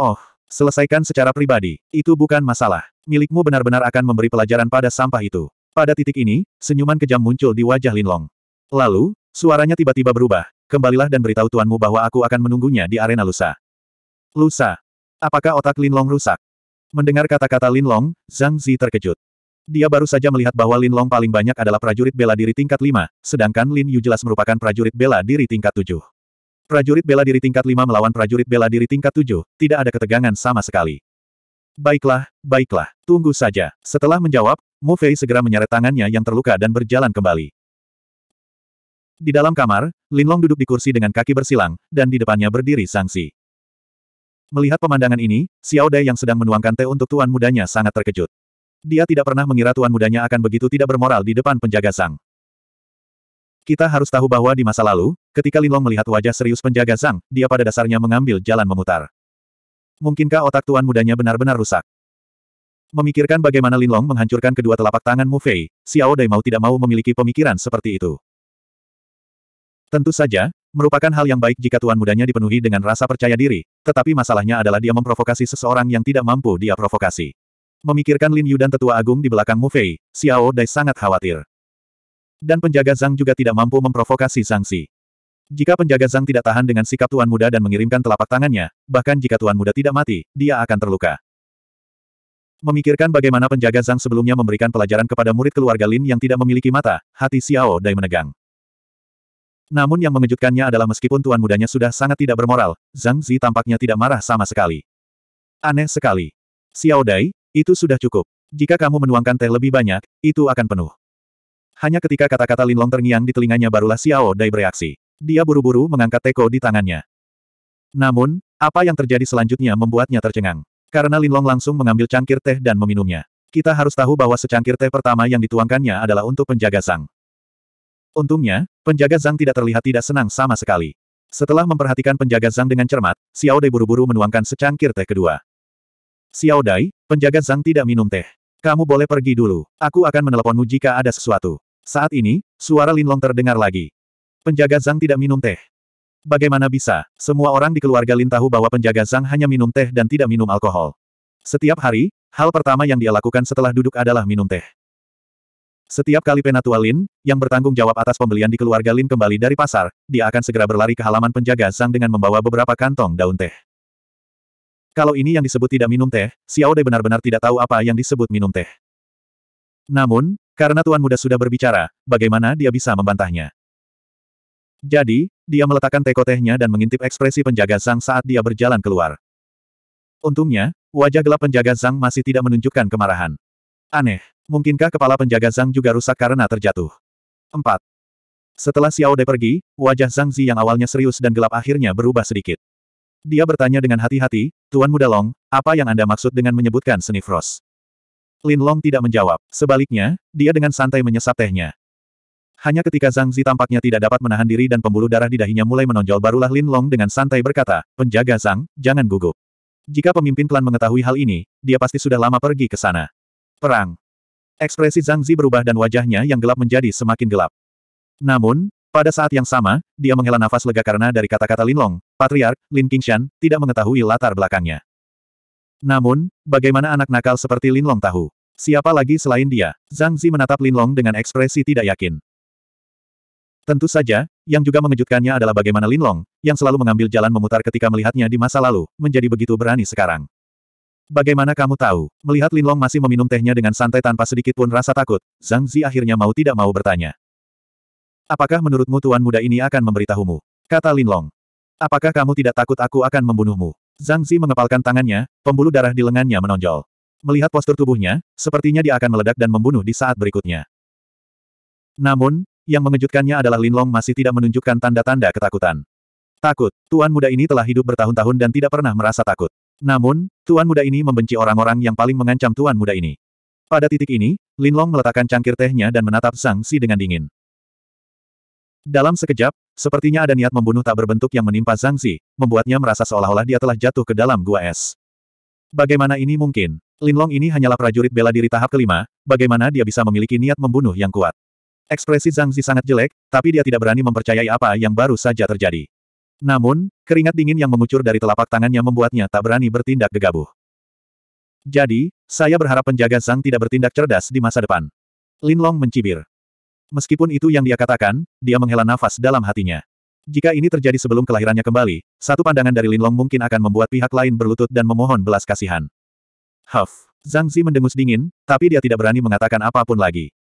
Oh, selesaikan secara pribadi, itu bukan masalah. Milikmu benar-benar akan memberi pelajaran pada sampah itu. Pada titik ini, senyuman kejam muncul di wajah Lin Long. Lalu, suaranya tiba-tiba berubah, kembalilah dan beritahu tuanmu bahwa aku akan menunggunya di arena Lusa. Lusa. Apakah otak Lin Long rusak? Mendengar kata-kata Lin Long, Zhang Zi terkejut. Dia baru saja melihat bahwa Lin Long paling banyak adalah prajurit bela diri tingkat 5, sedangkan Lin Yu jelas merupakan prajurit bela diri tingkat 7. Prajurit bela diri tingkat 5 melawan prajurit bela diri tingkat 7, tidak ada ketegangan sama sekali. Baiklah, baiklah, tunggu saja. Setelah menjawab, Mu Fei segera menyeret tangannya yang terluka dan berjalan kembali. Di dalam kamar, Lin Long duduk di kursi dengan kaki bersilang, dan di depannya berdiri Sangsi. Melihat pemandangan ini, Xiao Dai yang sedang menuangkan teh untuk tuan mudanya sangat terkejut. Dia tidak pernah mengira tuan mudanya akan begitu tidak bermoral di depan penjaga Sang. Kita harus tahu bahwa di masa lalu, ketika Linlong melihat wajah serius penjaga Sang, dia pada dasarnya mengambil jalan memutar. Mungkinkah otak tuan mudanya benar-benar rusak? Memikirkan bagaimana Linlong menghancurkan kedua telapak tangan Mu Fei, Xiao Dai mau tidak mau memiliki pemikiran seperti itu. Tentu saja, merupakan hal yang baik jika tuan mudanya dipenuhi dengan rasa percaya diri, tetapi masalahnya adalah dia memprovokasi seseorang yang tidak mampu dia provokasi. Memikirkan Lin Yu dan tetua agung di belakang Mu Fei, Xiao Dai sangat khawatir. Dan penjaga Zhang juga tidak mampu memprovokasi Zhang sanksi. Jika penjaga Zhang tidak tahan dengan sikap tuan muda dan mengirimkan telapak tangannya, bahkan jika tuan muda tidak mati, dia akan terluka. Memikirkan bagaimana penjaga Zhang sebelumnya memberikan pelajaran kepada murid keluarga Lin yang tidak memiliki mata, hati Xiao Dai menegang. Namun yang mengejutkannya adalah meskipun tuan mudanya sudah sangat tidak bermoral, Zhang Zi tampaknya tidak marah sama sekali. Aneh sekali. Xiao Dai, itu sudah cukup. Jika kamu menuangkan teh lebih banyak, itu akan penuh. Hanya ketika kata-kata Linlong terngiang di telinganya barulah Xiao Dai bereaksi. Dia buru-buru mengangkat teko di tangannya. Namun, apa yang terjadi selanjutnya membuatnya tercengang. Karena Linlong langsung mengambil cangkir teh dan meminumnya. Kita harus tahu bahwa secangkir teh pertama yang dituangkannya adalah untuk penjaga Zhang. Untungnya, penjaga Zhang tidak terlihat tidak senang sama sekali. Setelah memperhatikan penjaga Zhang dengan cermat, Xiao Dai buru-buru menuangkan secangkir teh kedua. Xiao Dai, penjaga Zhang tidak minum teh. Kamu boleh pergi dulu. Aku akan menelponmu jika ada sesuatu. Saat ini, suara Linlong terdengar lagi. Penjaga Zhang tidak minum teh. Bagaimana bisa? Semua orang di keluarga Lin tahu bahwa penjaga Zhang hanya minum teh dan tidak minum alkohol. Setiap hari, hal pertama yang dia lakukan setelah duduk adalah minum teh. Setiap kali penatua Lin, yang bertanggung jawab atas pembelian di keluarga Lin kembali dari pasar, dia akan segera berlari ke halaman penjaga Zhang dengan membawa beberapa kantong daun teh. Kalau ini yang disebut tidak minum teh, Xiao Dai benar-benar tidak tahu apa yang disebut minum teh. Namun, karena Tuan Muda sudah berbicara, bagaimana dia bisa membantahnya? Jadi, dia meletakkan teko tehnya dan mengintip ekspresi penjaga Zhang saat dia berjalan keluar. Untungnya, wajah gelap penjaga Zhang masih tidak menunjukkan kemarahan. Aneh, mungkinkah kepala penjaga Zhang juga rusak karena terjatuh? 4. Setelah Xiao Dai pergi, wajah Zhang Zi yang awalnya serius dan gelap akhirnya berubah sedikit. Dia bertanya dengan hati-hati, Tuan Muda Long, apa yang Anda maksud dengan menyebutkan seni frost? Lin Long tidak menjawab. Sebaliknya, dia dengan santai menyesap tehnya. Hanya ketika Zhang Zi tampaknya tidak dapat menahan diri dan pembuluh darah di dahinya mulai menonjol barulah Lin Long dengan santai berkata, penjaga Zhang, jangan gugup. Jika pemimpin klan mengetahui hal ini, dia pasti sudah lama pergi ke sana. Perang. Ekspresi Zhang Zi berubah dan wajahnya yang gelap menjadi semakin gelap. Namun, pada saat yang sama, dia menghela nafas lega karena dari kata-kata Lin Long. Patriark, Lin Qingshan, tidak mengetahui latar belakangnya. Namun, bagaimana anak nakal seperti Lin Long tahu? Siapa lagi selain dia? Zhang Zi menatap Lin Long dengan ekspresi tidak yakin. Tentu saja, yang juga mengejutkannya adalah bagaimana Lin Long, yang selalu mengambil jalan memutar ketika melihatnya di masa lalu, menjadi begitu berani sekarang. Bagaimana kamu tahu? Melihat Lin Long masih meminum tehnya dengan santai tanpa sedikit pun rasa takut, Zhang Zi akhirnya mau tidak mau bertanya. Apakah menurutmu tuan muda ini akan memberitahumu? Kata Lin Long. Apakah kamu tidak takut aku akan membunuhmu? Zhang Zi mengepalkan tangannya, pembuluh darah di lengannya menonjol. Melihat postur tubuhnya, sepertinya dia akan meledak dan membunuh di saat berikutnya. Namun, yang mengejutkannya adalah Lin Long masih tidak menunjukkan tanda-tanda ketakutan. Takut, tuan muda ini telah hidup bertahun-tahun dan tidak pernah merasa takut. Namun, tuan muda ini membenci orang-orang yang paling mengancam tuan muda ini. Pada titik ini, Lin Long meletakkan cangkir tehnya dan menatap Zhang Zi dengan dingin. Dalam sekejap, sepertinya ada niat membunuh tak berbentuk yang menimpa Zhang Zi, membuatnya merasa seolah-olah dia telah jatuh ke dalam gua es. Bagaimana ini mungkin? Linlong ini hanyalah prajurit bela diri tahap kelima, bagaimana dia bisa memiliki niat membunuh yang kuat? Ekspresi Zhang Zi sangat jelek, tapi dia tidak berani mempercayai apa yang baru saja terjadi. Namun, keringat dingin yang mengucur dari telapak tangannya membuatnya tak berani bertindak gegabah. Jadi, saya berharap penjaga Zhang tidak bertindak cerdas di masa depan. Linlong mencibir. Meskipun itu yang dia katakan, dia menghela nafas dalam hatinya. Jika ini terjadi sebelum kelahirannya kembali, satu pandangan dari Linlong mungkin akan membuat pihak lain berlutut dan memohon belas kasihan. Huff. Zhang Zi mendengus dingin, tapi dia tidak berani mengatakan apapun lagi.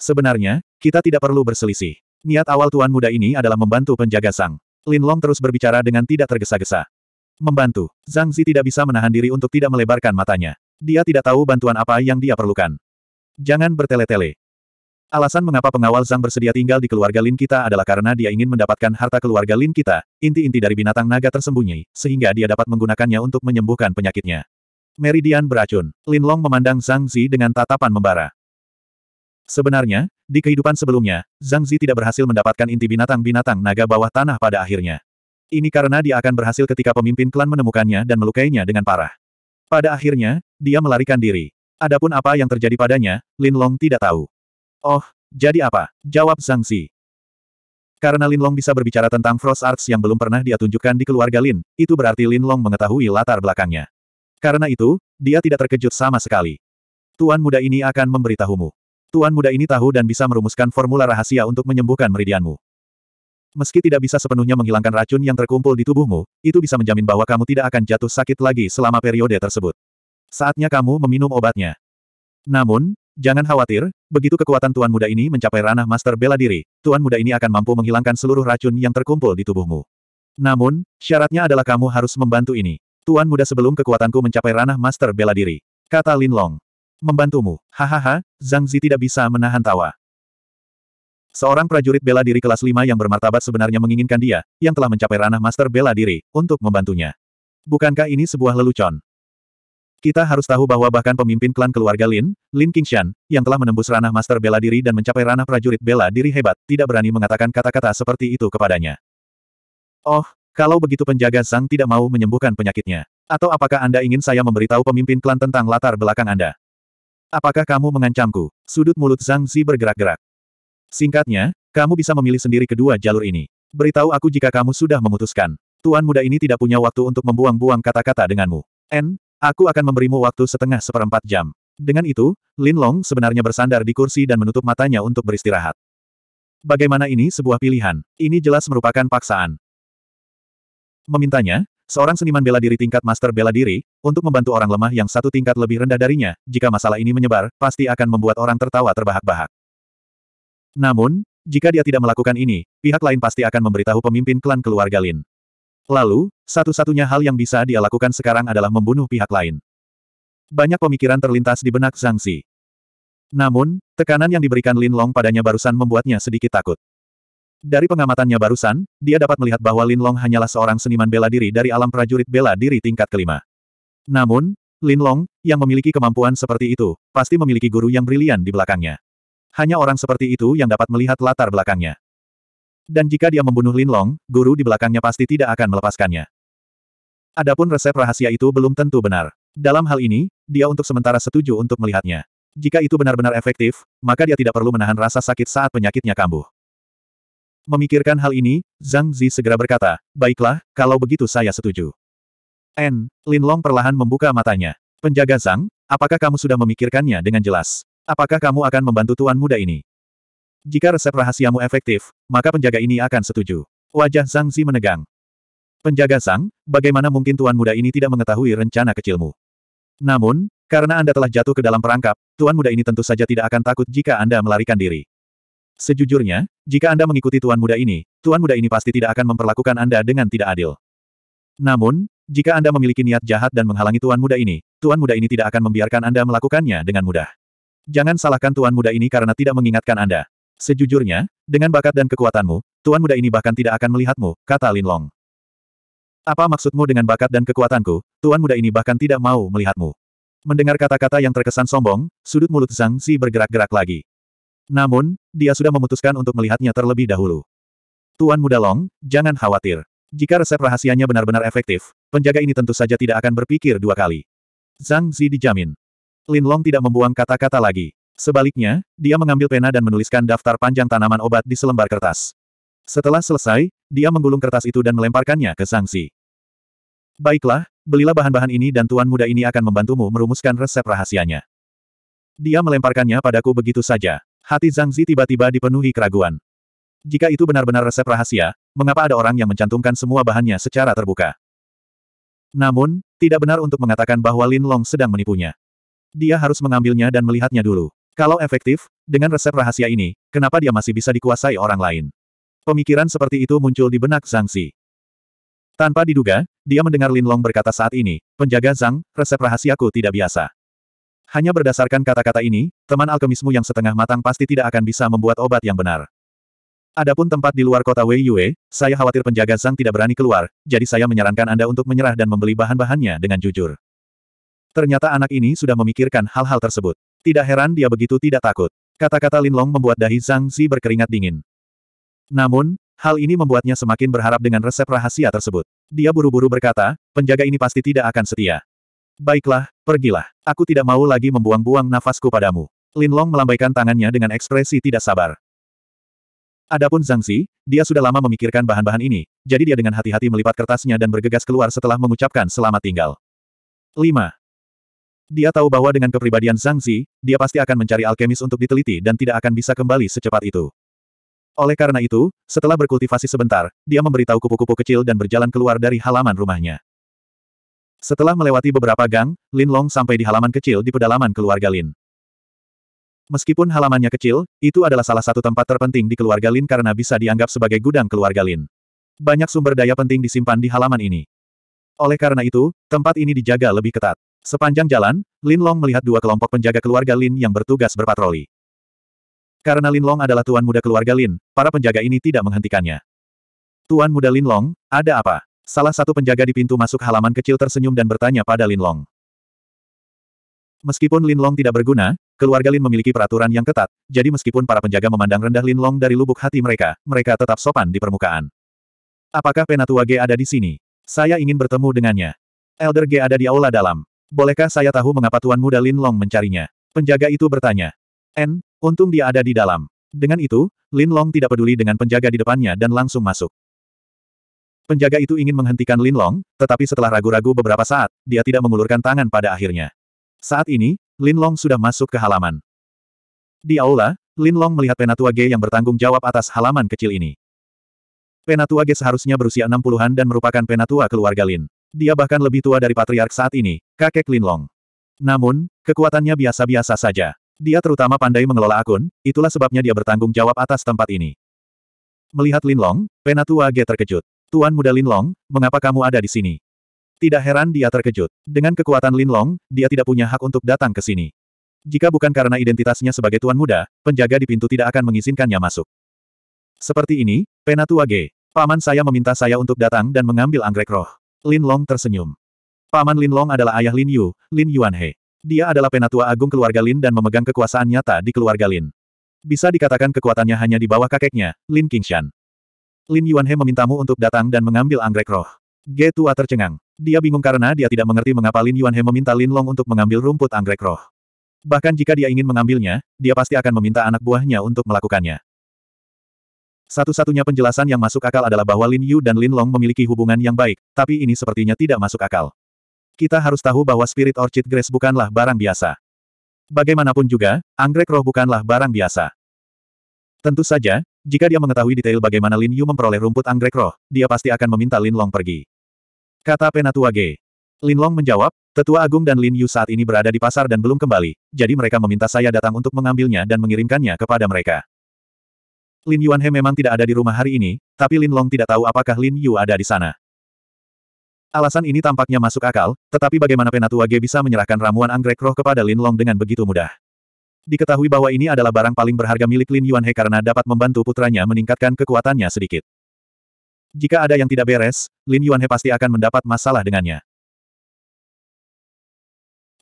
Sebenarnya, kita tidak perlu berselisih. Niat awal tuan muda ini adalah membantu penjaga Sang. Linlong terus berbicara dengan tidak tergesa-gesa. Membantu. Zhang Zi tidak bisa menahan diri untuk tidak melebarkan matanya. Dia tidak tahu bantuan apa yang dia perlukan. Jangan bertele-tele. Alasan mengapa pengawal Zhang bersedia tinggal di keluarga Lin kita adalah karena dia ingin mendapatkan harta keluarga Lin kita, inti-inti dari binatang naga tersembunyi, sehingga dia dapat menggunakannya untuk menyembuhkan penyakitnya. Meridian beracun. Lin Long memandang Zhang Zi dengan tatapan membara. Sebenarnya, di kehidupan sebelumnya, Zhang Zi tidak berhasil mendapatkan inti binatang-binatang naga bawah tanah pada akhirnya. Ini karena dia akan berhasil ketika pemimpin klan menemukannya dan melukainya dengan parah. Pada akhirnya, dia melarikan diri. Adapun apa yang terjadi padanya, Lin Long tidak tahu. Oh, jadi apa? Jawab Zhang Zi. Karena Lin Long bisa berbicara tentang Frost Arts yang belum pernah dia tunjukkan di keluarga Lin, itu berarti Lin Long mengetahui latar belakangnya. Karena itu, dia tidak terkejut sama sekali. Tuan muda ini akan memberitahumu. Tuan muda ini tahu dan bisa merumuskan formula rahasia untuk menyembuhkan meridianmu. Meski tidak bisa sepenuhnya menghilangkan racun yang terkumpul di tubuhmu, itu bisa menjamin bahwa kamu tidak akan jatuh sakit lagi selama periode tersebut. Saatnya kamu meminum obatnya. Namun, Jangan khawatir, begitu kekuatan tuan muda ini mencapai ranah master bela diri, tuan muda ini akan mampu menghilangkan seluruh racun yang terkumpul di tubuhmu. Namun, syaratnya adalah kamu harus membantu ini. Tuan muda sebelum kekuatanku mencapai ranah master bela diri. Kata Lin Long. Membantumu, hahaha, Zhang Zi tidak bisa menahan tawa. Seorang prajurit bela diri kelas 5 yang bermartabat sebenarnya menginginkan dia, yang telah mencapai ranah master bela diri, untuk membantunya. Bukankah ini sebuah lelucon? Kita harus tahu bahwa bahkan pemimpin klan keluarga Lin, Lin Qingshan, yang telah menembus ranah master bela diri dan mencapai ranah prajurit bela diri hebat, tidak berani mengatakan kata-kata seperti itu kepadanya. Oh, kalau begitu penjaga Zhang tidak mau menyembuhkan penyakitnya. Atau apakah Anda ingin saya memberitahu pemimpin klan tentang latar belakang Anda? Apakah kamu mengancamku? Sudut mulut Zhang Zi bergerak-gerak. Singkatnya, kamu bisa memilih sendiri kedua jalur ini. Beritahu aku jika kamu sudah memutuskan. Tuan muda ini tidak punya waktu untuk membuang-buang kata-kata denganmu. N, Aku akan memberimu waktu setengah seperempat jam. Dengan itu, Lin Long sebenarnya bersandar di kursi dan menutup matanya untuk beristirahat. Bagaimana ini sebuah pilihan? Ini jelas merupakan paksaan. Memintanya, seorang seniman bela diri tingkat master bela diri, untuk membantu orang lemah yang satu tingkat lebih rendah darinya, jika masalah ini menyebar, pasti akan membuat orang tertawa terbahak-bahak. Namun, jika dia tidak melakukan ini, pihak lain pasti akan memberitahu pemimpin klan keluarga Lin. Lalu, satu-satunya hal yang bisa dia lakukan sekarang adalah membunuh pihak lain. Banyak pemikiran terlintas di benak Zhang Xi. Namun, tekanan yang diberikan Lin Long padanya barusan membuatnya sedikit takut. Dari pengamatannya barusan, dia dapat melihat bahwa Lin Long hanyalah seorang seniman bela diri dari alam prajurit bela diri tingkat kelima. Namun, Lin Long, yang memiliki kemampuan seperti itu, pasti memiliki guru yang brilian di belakangnya. Hanya orang seperti itu yang dapat melihat latar belakangnya. Dan jika dia membunuh Lin Long, guru di belakangnya pasti tidak akan melepaskannya. Adapun resep rahasia itu belum tentu benar. Dalam hal ini, dia untuk sementara setuju untuk melihatnya. Jika itu benar-benar efektif, maka dia tidak perlu menahan rasa sakit saat penyakitnya kambuh. Memikirkan hal ini, Zhang Zi segera berkata, Baiklah, kalau begitu saya setuju. N. Lin Long perlahan membuka matanya. Penjaga Zhang, apakah kamu sudah memikirkannya dengan jelas? Apakah kamu akan membantu tuan muda ini? Jika resep rahasiamu efektif, maka penjaga ini akan setuju. Wajah Zhang Zi menegang. Penjaga Zhang, bagaimana mungkin tuan muda ini tidak mengetahui rencana kecilmu? Namun, karena Anda telah jatuh ke dalam perangkap, tuan muda ini tentu saja tidak akan takut jika Anda melarikan diri. Sejujurnya, jika Anda mengikuti tuan muda ini, tuan muda ini pasti tidak akan memperlakukan Anda dengan tidak adil. Namun, jika Anda memiliki niat jahat dan menghalangi tuan muda ini, tuan muda ini tidak akan membiarkan Anda melakukannya dengan mudah. Jangan salahkan tuan muda ini karena tidak mengingatkan Anda. Sejujurnya, dengan bakat dan kekuatanmu, tuan muda ini bahkan tidak akan melihatmu, kata Lin Long. Apa maksudmu dengan bakat dan kekuatanku, tuan muda ini bahkan tidak mau melihatmu. Mendengar kata-kata yang terkesan sombong, sudut mulut Zhang Xi bergerak-gerak lagi. Namun, dia sudah memutuskan untuk melihatnya terlebih dahulu. Tuan muda Long, jangan khawatir. Jika resep rahasianya benar-benar efektif, penjaga ini tentu saja tidak akan berpikir dua kali. Zhang Zi dijamin. Lin Long tidak membuang kata-kata lagi. Sebaliknya, dia mengambil pena dan menuliskan daftar panjang tanaman obat di selembar kertas. Setelah selesai, dia menggulung kertas itu dan melemparkannya ke Sangsi. Baiklah, belilah bahan-bahan ini dan tuan muda ini akan membantumu merumuskan resep rahasianya. Dia melemparkannya padaku begitu saja. Hati Zhangzi tiba-tiba dipenuhi keraguan. Jika itu benar-benar resep rahasia, mengapa ada orang yang mencantumkan semua bahannya secara terbuka? Namun, tidak benar untuk mengatakan bahwa Lin Long sedang menipunya. Dia harus mengambilnya dan melihatnya dulu. Kalau efektif, dengan resep rahasia ini, kenapa dia masih bisa dikuasai orang lain? Pemikiran seperti itu muncul di benak Zhang Xi. Tanpa diduga, dia mendengar Lin Long berkata saat ini, penjaga Zhang, resep rahasiaku tidak biasa. Hanya berdasarkan kata-kata ini, teman alkemismu yang setengah matang pasti tidak akan bisa membuat obat yang benar. Adapun tempat di luar kota Wei Yue, saya khawatir penjaga Zhang tidak berani keluar, jadi saya menyarankan Anda untuk menyerah dan membeli bahan-bahannya dengan jujur. Ternyata anak ini sudah memikirkan hal-hal tersebut. Tidak heran dia begitu tidak takut. Kata-kata Lin Long membuat dahi Zhang Zi berkeringat dingin. Namun, hal ini membuatnya semakin berharap dengan resep rahasia tersebut. Dia buru-buru berkata, penjaga ini pasti tidak akan setia. Baiklah, pergilah. Aku tidak mau lagi membuang-buang nafasku padamu. Lin Long melambaikan tangannya dengan ekspresi tidak sabar. Adapun Zhang Xi, dia sudah lama memikirkan bahan-bahan ini, jadi dia dengan hati-hati melipat kertasnya dan bergegas keluar setelah mengucapkan selamat tinggal. 5. Dia tahu bahwa dengan kepribadian Zhang Zi, dia pasti akan mencari alkemis untuk diteliti dan tidak akan bisa kembali secepat itu. Oleh karena itu, setelah berkultivasi sebentar, dia memberitahu kupu-kupu kecil dan berjalan keluar dari halaman rumahnya. Setelah melewati beberapa gang, Lin Long sampai di halaman kecil di pedalaman keluarga Lin. Meskipun halamannya kecil, itu adalah salah satu tempat terpenting di keluarga Lin karena bisa dianggap sebagai gudang keluarga Lin. Banyak sumber daya penting disimpan di halaman ini. Oleh karena itu, tempat ini dijaga lebih ketat. Sepanjang jalan, Lin Long melihat dua kelompok penjaga keluarga Lin yang bertugas berpatroli. Karena Lin Long adalah tuan muda keluarga Lin, para penjaga ini tidak menghentikannya. Tuan muda Lin Long, ada apa? Salah satu penjaga di pintu masuk halaman kecil tersenyum dan bertanya pada Lin Long. Meskipun Lin Long tidak berguna, keluarga Lin memiliki peraturan yang ketat, jadi meskipun para penjaga memandang rendah Lin Long dari lubuk hati mereka, mereka tetap sopan di permukaan. Apakah Penatua G ada di sini? Saya ingin bertemu dengannya. Elder G ada di aula dalam. Bolehkah saya tahu mengapa Tuan Muda Lin Long mencarinya? Penjaga itu bertanya. N, untung dia ada di dalam. Dengan itu, Lin Long tidak peduli dengan penjaga di depannya dan langsung masuk. Penjaga itu ingin menghentikan Lin Long, tetapi setelah ragu-ragu beberapa saat, dia tidak mengulurkan tangan pada akhirnya. Saat ini, Lin Long sudah masuk ke halaman. Di aula, Lin Long melihat Penatua G yang bertanggung jawab atas halaman kecil ini. Penatua G seharusnya berusia 60-an dan merupakan penatua keluarga Lin. Dia bahkan lebih tua dari patriark saat ini, kakek Linlong. Namun, kekuatannya biasa-biasa saja. Dia terutama pandai mengelola akun, itulah sebabnya dia bertanggung jawab atas tempat ini. Melihat Linlong, Penatua G terkejut. Tuan muda Linlong, mengapa kamu ada di sini? Tidak heran dia terkejut. Dengan kekuatan Linlong, dia tidak punya hak untuk datang ke sini. Jika bukan karena identitasnya sebagai tuan muda, penjaga di pintu tidak akan mengizinkannya masuk. Seperti ini, Penatua G. Paman saya meminta saya untuk datang dan mengambil anggrek roh. Lin Long tersenyum. Paman Lin Long adalah ayah Lin Yu, Lin Yuanhe. Dia adalah penatua agung keluarga Lin dan memegang kekuasaan nyata di keluarga Lin. Bisa dikatakan kekuatannya hanya di bawah kakeknya, Lin Qingshan. Lin Yuanhe memintamu untuk datang dan mengambil anggrek roh. Ge Tua tercengang. Dia bingung karena dia tidak mengerti mengapa Lin Yuanhe meminta Lin Long untuk mengambil rumput anggrek roh. Bahkan jika dia ingin mengambilnya, dia pasti akan meminta anak buahnya untuk melakukannya. Satu-satunya penjelasan yang masuk akal adalah bahwa Lin Yu dan Lin Long memiliki hubungan yang baik, tapi ini sepertinya tidak masuk akal. Kita harus tahu bahwa Spirit Orchid Grace bukanlah barang biasa. Bagaimanapun juga, anggrek roh bukanlah barang biasa. Tentu saja, jika dia mengetahui detail bagaimana Lin Yu memperoleh rumput anggrek roh, dia pasti akan meminta Lin Long pergi. Kata Penatua G. Lin Long menjawab, Tetua Agung dan Lin Yu saat ini berada di pasar dan belum kembali, jadi mereka meminta saya datang untuk mengambilnya dan mengirimkannya kepada mereka. Lin Yuan He memang tidak ada di rumah hari ini, tapi Lin Long tidak tahu apakah Lin Yu ada di sana. Alasan ini tampaknya masuk akal, tetapi bagaimana Penatua Ge bisa menyerahkan ramuan anggrek roh kepada Lin Long dengan begitu mudah? Diketahui bahwa ini adalah barang paling berharga milik Lin Yuan He karena dapat membantu putranya meningkatkan kekuatannya sedikit. Jika ada yang tidak beres, Lin Yuan He pasti akan mendapat masalah dengannya.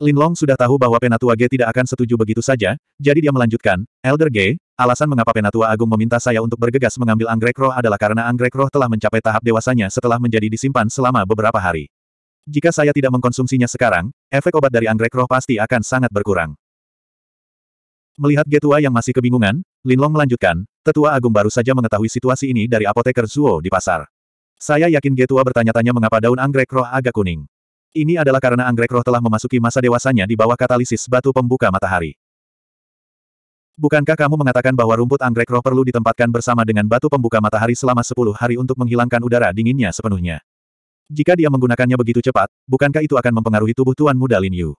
Lin Long sudah tahu bahwa Penatua Ge tidak akan setuju begitu saja, jadi dia melanjutkan, Elder Ge, Alasan mengapa Penatua Agung meminta saya untuk bergegas mengambil anggrek roh adalah karena anggrek roh telah mencapai tahap dewasanya setelah menjadi disimpan selama beberapa hari. Jika saya tidak mengkonsumsinya sekarang, efek obat dari anggrek roh pasti akan sangat berkurang. Melihat Getua yang masih kebingungan, Linlong melanjutkan, Tetua Agung baru saja mengetahui situasi ini dari apoteker Zuo di pasar. Saya yakin Getua bertanya-tanya mengapa daun anggrek roh agak kuning. Ini adalah karena anggrek roh telah memasuki masa dewasanya di bawah katalisis batu pembuka matahari. Bukankah kamu mengatakan bahwa rumput anggrek roh perlu ditempatkan bersama dengan batu pembuka matahari selama sepuluh hari untuk menghilangkan udara dinginnya sepenuhnya? Jika dia menggunakannya begitu cepat, bukankah itu akan mempengaruhi tubuh Tuan Muda Lin Yu?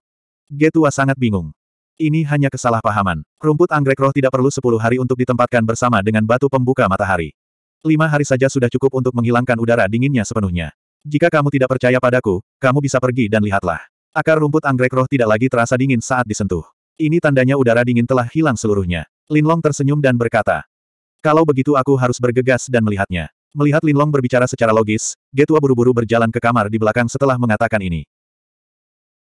Getua sangat bingung. Ini hanya kesalahpahaman. Rumput anggrek roh tidak perlu sepuluh hari untuk ditempatkan bersama dengan batu pembuka matahari. Lima hari saja sudah cukup untuk menghilangkan udara dinginnya sepenuhnya. Jika kamu tidak percaya padaku, kamu bisa pergi dan lihatlah. Akar rumput anggrek roh tidak lagi terasa dingin saat disentuh. Ini tandanya udara dingin telah hilang seluruhnya. Linlong tersenyum dan berkata. Kalau begitu aku harus bergegas dan melihatnya. Melihat Linlong berbicara secara logis, Getua buru-buru berjalan ke kamar di belakang setelah mengatakan ini.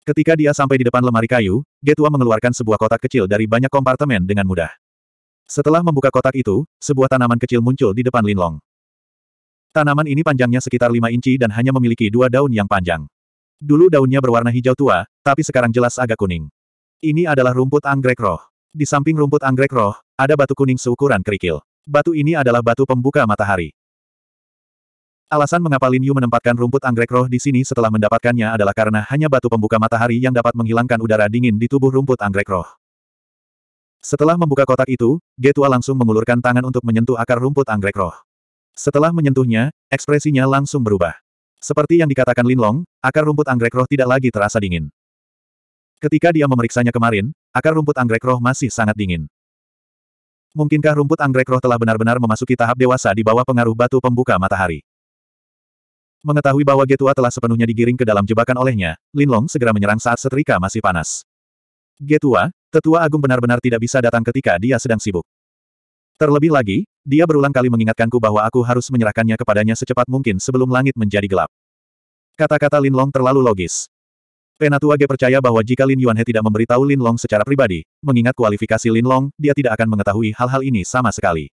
Ketika dia sampai di depan lemari kayu, Getua mengeluarkan sebuah kotak kecil dari banyak kompartemen dengan mudah. Setelah membuka kotak itu, sebuah tanaman kecil muncul di depan Linlong. Tanaman ini panjangnya sekitar 5 inci dan hanya memiliki dua daun yang panjang. Dulu daunnya berwarna hijau tua, tapi sekarang jelas agak kuning. Ini adalah rumput anggrek roh. Di samping rumput anggrek roh, ada batu kuning seukuran kerikil. Batu ini adalah batu pembuka matahari. Alasan mengapa Lin Yu menempatkan rumput anggrek roh di sini setelah mendapatkannya adalah karena hanya batu pembuka matahari yang dapat menghilangkan udara dingin di tubuh rumput anggrek roh. Setelah membuka kotak itu, Getua langsung mengulurkan tangan untuk menyentuh akar rumput anggrek roh. Setelah menyentuhnya, ekspresinya langsung berubah. Seperti yang dikatakan Lin Long, akar rumput anggrek roh tidak lagi terasa dingin. Ketika dia memeriksanya kemarin, akar rumput anggrek roh masih sangat dingin. Mungkinkah rumput anggrek roh telah benar-benar memasuki tahap dewasa di bawah pengaruh batu pembuka matahari? Mengetahui bahwa Getua telah sepenuhnya digiring ke dalam jebakan olehnya, Linlong segera menyerang saat setrika masih panas. Getua, tetua agung benar-benar tidak bisa datang ketika dia sedang sibuk. Terlebih lagi, dia berulang kali mengingatkanku bahwa aku harus menyerahkannya kepadanya secepat mungkin sebelum langit menjadi gelap. Kata-kata Linlong terlalu logis. Renatua Ge percaya bahwa jika Lin Yuanhe tidak memberitahu Lin Long secara pribadi, mengingat kualifikasi Lin Long, dia tidak akan mengetahui hal-hal ini sama sekali.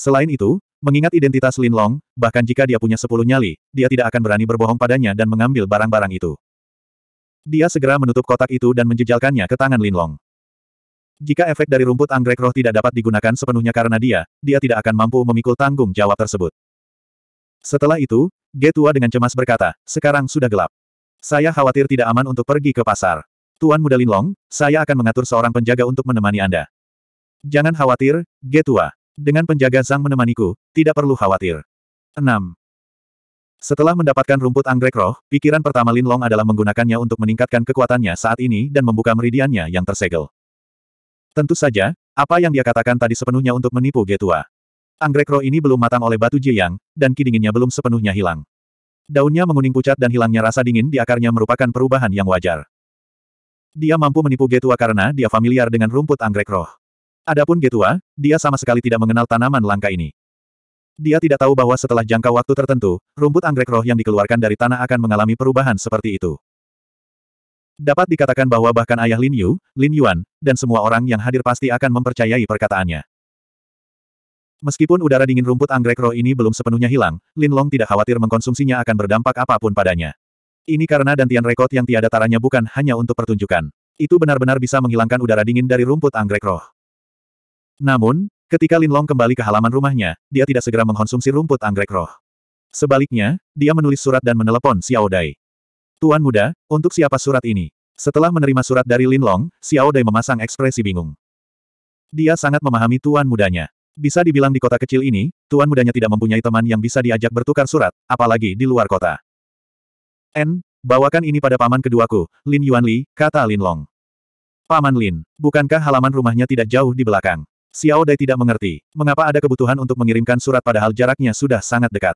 Selain itu, mengingat identitas Lin Long, bahkan jika dia punya sepuluh nyali, dia tidak akan berani berbohong padanya dan mengambil barang-barang itu. Dia segera menutup kotak itu dan menjejalkannya ke tangan Lin Long. Jika efek dari rumput anggrek roh tidak dapat digunakan sepenuhnya karena dia, dia tidak akan mampu memikul tanggung jawab tersebut. Setelah itu, Getua dengan cemas berkata, sekarang sudah gelap. Saya khawatir tidak aman untuk pergi ke pasar. Tuan Muda Linlong, saya akan mengatur seorang penjaga untuk menemani Anda. Jangan khawatir, Getua. Dengan penjaga Zhang menemaniku, tidak perlu khawatir. 6. Setelah mendapatkan rumput anggrek roh, pikiran pertama Linlong adalah menggunakannya untuk meningkatkan kekuatannya saat ini dan membuka meridiannya yang tersegel. Tentu saja, apa yang dia katakan tadi sepenuhnya untuk menipu Getua. Anggrek roh ini belum matang oleh batu Jiang, dan kidinginnya belum sepenuhnya hilang. Daunnya menguning pucat dan hilangnya rasa dingin di akarnya merupakan perubahan yang wajar. Dia mampu menipu Getua karena dia familiar dengan rumput anggrek roh. Adapun Getua, dia sama sekali tidak mengenal tanaman langka ini. Dia tidak tahu bahwa setelah jangka waktu tertentu, rumput anggrek roh yang dikeluarkan dari tanah akan mengalami perubahan seperti itu. Dapat dikatakan bahwa bahkan ayah Lin Yu, Lin Yuan, dan semua orang yang hadir pasti akan mempercayai perkataannya. Meskipun udara dingin rumput anggrek roh ini belum sepenuhnya hilang, Lin Long tidak khawatir mengkonsumsinya akan berdampak apapun padanya. Ini karena dantian rekod yang tiada taranya bukan hanya untuk pertunjukan. Itu benar-benar bisa menghilangkan udara dingin dari rumput anggrek roh. Namun, ketika Lin Long kembali ke halaman rumahnya, dia tidak segera mengkonsumsi rumput anggrek roh. Sebaliknya, dia menulis surat dan menelepon Xiao Dai. Tuan muda, untuk siapa surat ini? Setelah menerima surat dari Lin Long, Xiao Dai memasang ekspresi bingung. Dia sangat memahami tuan mudanya. Bisa dibilang di kota kecil ini, tuan mudanya tidak mempunyai teman yang bisa diajak bertukar surat, apalagi di luar kota. N, bawakan ini pada paman keduaku, Lin Yuanli, kata Lin Long. Paman Lin, bukankah halaman rumahnya tidak jauh di belakang? Xiao Dai tidak mengerti, mengapa ada kebutuhan untuk mengirimkan surat padahal jaraknya sudah sangat dekat.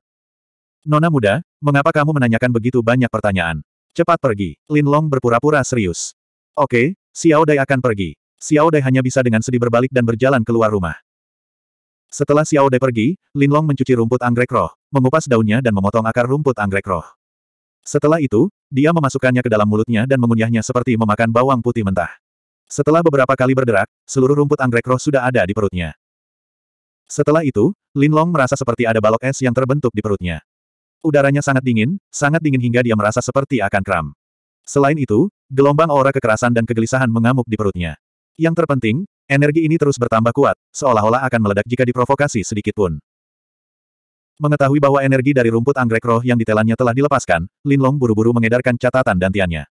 Nona muda, mengapa kamu menanyakan begitu banyak pertanyaan? Cepat pergi, Lin Long berpura-pura serius. Oke, Xiao Dai akan pergi. Xiao Dai hanya bisa dengan sedih berbalik dan berjalan keluar rumah. Setelah Xiao De pergi, Linlong mencuci rumput anggrek roh, mengupas daunnya dan memotong akar rumput anggrek roh. Setelah itu, dia memasukkannya ke dalam mulutnya dan mengunyahnya seperti memakan bawang putih mentah. Setelah beberapa kali berderak, seluruh rumput anggrek roh sudah ada di perutnya. Setelah itu, Linlong merasa seperti ada balok es yang terbentuk di perutnya. Udaranya sangat dingin, sangat dingin hingga dia merasa seperti akan kram. Selain itu, gelombang aura kekerasan dan kegelisahan mengamuk di perutnya. Yang terpenting, Energi ini terus bertambah kuat, seolah-olah akan meledak jika diprovokasi sedikit pun. Mengetahui bahwa energi dari rumput anggrek roh yang ditelannya telah dilepaskan, Linlong buru-buru mengedarkan catatan dantiannya.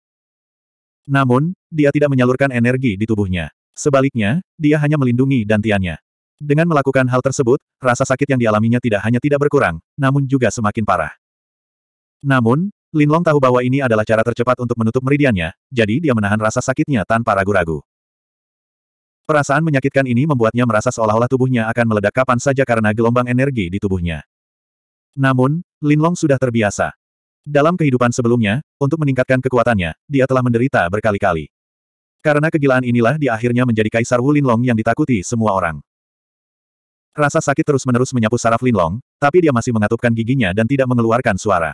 Namun, dia tidak menyalurkan energi di tubuhnya. Sebaliknya, dia hanya melindungi dantiannya. Dengan melakukan hal tersebut, rasa sakit yang dialaminya tidak hanya tidak berkurang, namun juga semakin parah. Namun, Linlong tahu bahwa ini adalah cara tercepat untuk menutup meridiannya, jadi dia menahan rasa sakitnya tanpa ragu-ragu. Perasaan menyakitkan ini membuatnya merasa seolah-olah tubuhnya akan meledak kapan saja karena gelombang energi di tubuhnya. Namun, Lin Long sudah terbiasa. Dalam kehidupan sebelumnya, untuk meningkatkan kekuatannya, dia telah menderita berkali-kali. Karena kegilaan inilah dia akhirnya menjadi Kaisar Wu Lin Long yang ditakuti semua orang. Rasa sakit terus-menerus menyapu saraf Lin Long, tapi dia masih mengatupkan giginya dan tidak mengeluarkan suara.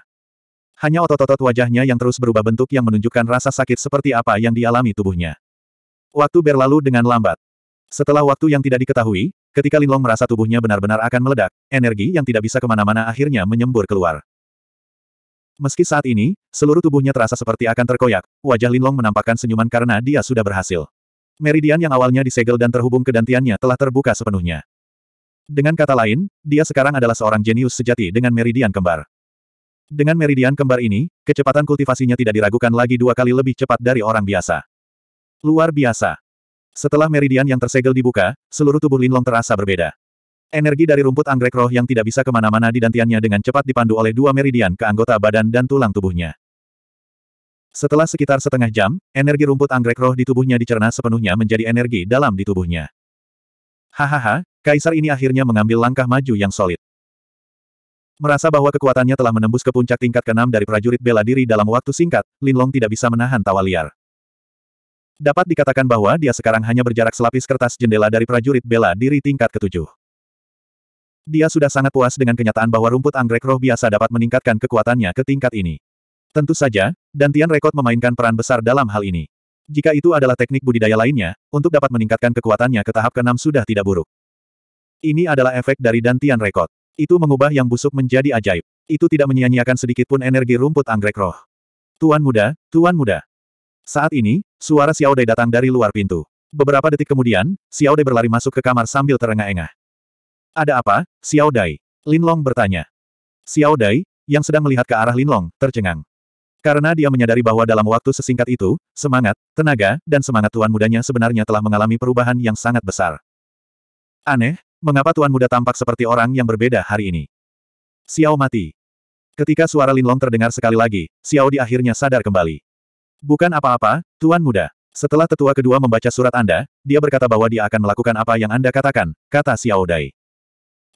Hanya otot-otot wajahnya yang terus berubah bentuk yang menunjukkan rasa sakit seperti apa yang dialami tubuhnya. Waktu berlalu dengan lambat. Setelah waktu yang tidak diketahui, ketika Linlong merasa tubuhnya benar-benar akan meledak, energi yang tidak bisa kemana-mana akhirnya menyembur keluar. Meski saat ini, seluruh tubuhnya terasa seperti akan terkoyak, wajah Linlong menampakkan senyuman karena dia sudah berhasil. Meridian yang awalnya disegel dan terhubung ke dantiannya telah terbuka sepenuhnya. Dengan kata lain, dia sekarang adalah seorang jenius sejati dengan meridian kembar. Dengan meridian kembar ini, kecepatan kultivasinya tidak diragukan lagi dua kali lebih cepat dari orang biasa. Luar biasa. Setelah meridian yang tersegel dibuka, seluruh tubuh Linlong terasa berbeda. Energi dari rumput anggrek roh yang tidak bisa kemana-mana didantiannya dengan cepat dipandu oleh dua meridian ke anggota badan dan tulang tubuhnya. Setelah sekitar setengah jam, energi rumput anggrek roh di tubuhnya dicerna sepenuhnya menjadi energi dalam di tubuhnya. Hahaha, kaisar ini akhirnya mengambil langkah maju yang solid. Merasa bahwa kekuatannya telah menembus ke puncak tingkat keenam dari prajurit bela diri dalam waktu singkat, Linlong tidak bisa menahan tawa liar. Dapat dikatakan bahwa dia sekarang hanya berjarak selapis kertas jendela dari prajurit bela diri tingkat ketujuh. Dia sudah sangat puas dengan kenyataan bahwa rumput anggrek roh biasa dapat meningkatkan kekuatannya ke tingkat ini. Tentu saja, Dantian Rekod memainkan peran besar dalam hal ini. Jika itu adalah teknik budidaya lainnya, untuk dapat meningkatkan kekuatannya ke tahap keenam sudah tidak buruk. Ini adalah efek dari Dantian Rekod. Itu mengubah yang busuk menjadi ajaib. Itu tidak menyia-nyiakan sedikitpun energi rumput anggrek roh. Tuan muda, tuan muda. Saat ini, Suara Xiao Dai datang dari luar pintu. Beberapa detik kemudian, Xiao Dai berlari masuk ke kamar sambil terengah-engah. Ada apa, Xiao Lin Linlong bertanya. Xiao Dai yang sedang melihat ke arah Linlong, tercengang. Karena dia menyadari bahwa dalam waktu sesingkat itu, semangat, tenaga, dan semangat tuan mudanya sebenarnya telah mengalami perubahan yang sangat besar. Aneh, mengapa tuan muda tampak seperti orang yang berbeda hari ini? Xiao mati. Ketika suara Linlong terdengar sekali lagi, Xiao di akhirnya sadar kembali. Bukan apa-apa, Tuan Muda. Setelah tetua kedua membaca surat Anda, dia berkata bahwa dia akan melakukan apa yang Anda katakan, kata Xiao Dai.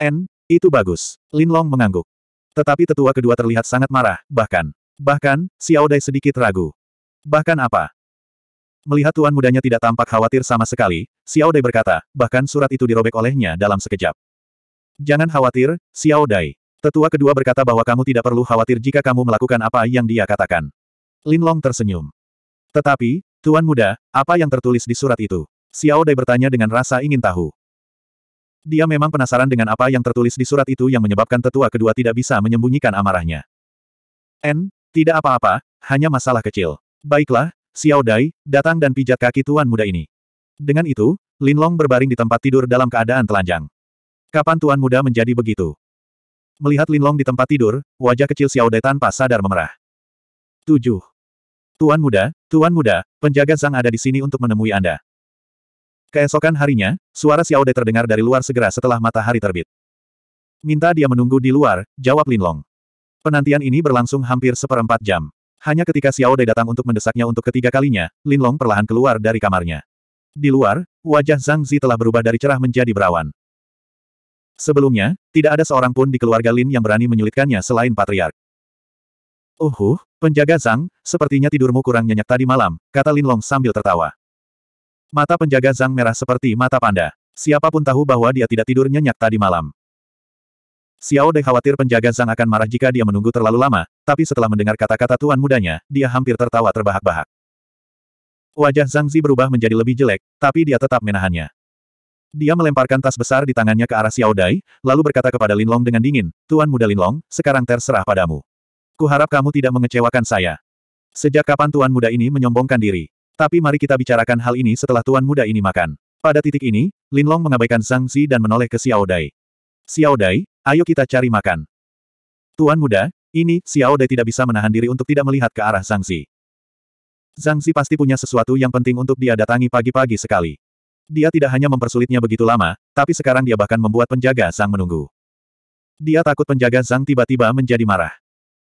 N, itu bagus. Lin Long mengangguk. Tetapi tetua kedua terlihat sangat marah, bahkan. Bahkan, Xiao Dai sedikit ragu. Bahkan apa? Melihat tuan mudanya tidak tampak khawatir sama sekali, Xiao Dai berkata, bahkan surat itu dirobek olehnya dalam sekejap. Jangan khawatir, Xiao Dai. Tetua kedua berkata bahwa kamu tidak perlu khawatir jika kamu melakukan apa yang dia katakan. Linlong tersenyum. Tetapi, Tuan Muda, apa yang tertulis di surat itu? Xiao Dai bertanya dengan rasa ingin tahu. Dia memang penasaran dengan apa yang tertulis di surat itu yang menyebabkan tetua kedua tidak bisa menyembunyikan amarahnya. N, tidak apa-apa, hanya masalah kecil. Baiklah, Xiao Dai, datang dan pijat kaki Tuan Muda ini. Dengan itu, Linlong berbaring di tempat tidur dalam keadaan telanjang. Kapan Tuan Muda menjadi begitu? Melihat Linlong di tempat tidur, wajah kecil Xiao Dai tanpa sadar memerah. 7. Tuan muda, Tuan muda, penjaga Zhang ada di sini untuk menemui Anda. Keesokan harinya, suara Xiao Xiaode terdengar dari luar segera setelah matahari terbit. Minta dia menunggu di luar, jawab Linlong. Penantian ini berlangsung hampir seperempat jam. Hanya ketika Xiao Xiaode datang untuk mendesaknya untuk ketiga kalinya, Linlong perlahan keluar dari kamarnya. Di luar, wajah Zhang Zi telah berubah dari cerah menjadi berawan. Sebelumnya, tidak ada seorang pun di keluarga Lin yang berani menyulitkannya selain patriark. Uhuh, penjaga Zhang, sepertinya tidurmu kurang nyenyak tadi malam, kata Lin Long sambil tertawa. Mata penjaga Zhang merah seperti mata panda. Siapapun tahu bahwa dia tidak tidur nyenyak tadi malam. Xiao De khawatir penjaga Zhang akan marah jika dia menunggu terlalu lama, tapi setelah mendengar kata-kata tuan mudanya, dia hampir tertawa terbahak-bahak. Wajah Zhang Zi berubah menjadi lebih jelek, tapi dia tetap menahannya. Dia melemparkan tas besar di tangannya ke arah Xiao Dai, lalu berkata kepada Lin Long dengan dingin, Tuan muda Lin Long, sekarang terserah padamu. Kuharap kamu tidak mengecewakan saya. Sejak kapan tuan muda ini menyombongkan diri? Tapi mari kita bicarakan hal ini setelah tuan muda ini makan. Pada titik ini, Linlong mengabaikan Zhang Zi dan menoleh ke Xiao Dai. Xiao Dai, ayo kita cari makan. Tuan muda, ini, Xiao Dai tidak bisa menahan diri untuk tidak melihat ke arah Zhang Zi. Zhang Zi pasti punya sesuatu yang penting untuk dia datangi pagi-pagi sekali. Dia tidak hanya mempersulitnya begitu lama, tapi sekarang dia bahkan membuat penjaga Zhang menunggu. Dia takut penjaga Zhang tiba-tiba menjadi marah.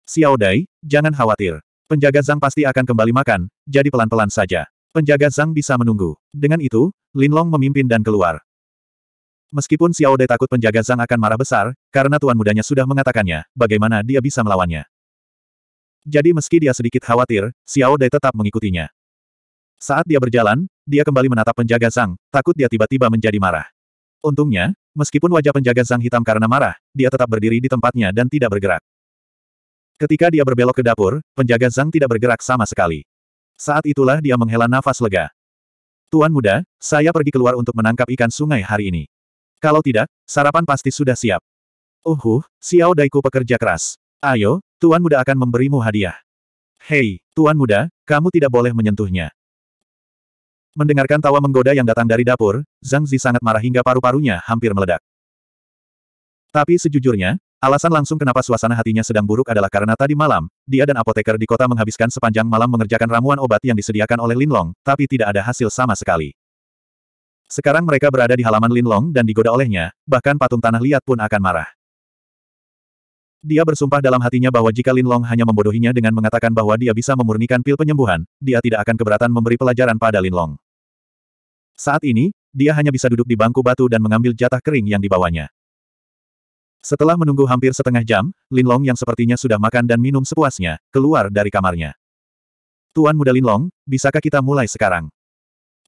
Xiao Dai, jangan khawatir. Penjaga Zhang pasti akan kembali makan, jadi pelan-pelan saja. Penjaga Zhang bisa menunggu. Dengan itu, Lin Long memimpin dan keluar. Meskipun Xiao Dai takut penjaga Zhang akan marah besar, karena tuan mudanya sudah mengatakannya, bagaimana dia bisa melawannya. Jadi meski dia sedikit khawatir, Xiao Dai tetap mengikutinya. Saat dia berjalan, dia kembali menatap penjaga Zhang, takut dia tiba-tiba menjadi marah. Untungnya, meskipun wajah penjaga Zhang hitam karena marah, dia tetap berdiri di tempatnya dan tidak bergerak. Ketika dia berbelok ke dapur, penjaga Zhang tidak bergerak sama sekali. Saat itulah dia menghela nafas lega. Tuan muda, saya pergi keluar untuk menangkap ikan sungai hari ini. Kalau tidak, sarapan pasti sudah siap. Uhuh, Xiao Daiku pekerja keras. Ayo, tuan muda akan memberimu hadiah. Hei, tuan muda, kamu tidak boleh menyentuhnya. Mendengarkan tawa menggoda yang datang dari dapur, Zhang Zi sangat marah hingga paru-parunya hampir meledak. Tapi sejujurnya, Alasan langsung kenapa suasana hatinya sedang buruk adalah karena tadi malam, dia dan apoteker di kota menghabiskan sepanjang malam mengerjakan ramuan obat yang disediakan oleh Linlong, tapi tidak ada hasil sama sekali. Sekarang mereka berada di halaman Linlong dan digoda olehnya, bahkan patung tanah liat pun akan marah. Dia bersumpah dalam hatinya bahwa jika Linlong hanya membodohinya dengan mengatakan bahwa dia bisa memurnikan pil penyembuhan, dia tidak akan keberatan memberi pelajaran pada Linlong. Saat ini, dia hanya bisa duduk di bangku batu dan mengambil jatah kering yang dibawanya. Setelah menunggu hampir setengah jam, Linlong yang sepertinya sudah makan dan minum sepuasnya, keluar dari kamarnya. Tuan muda Linlong, bisakah kita mulai sekarang?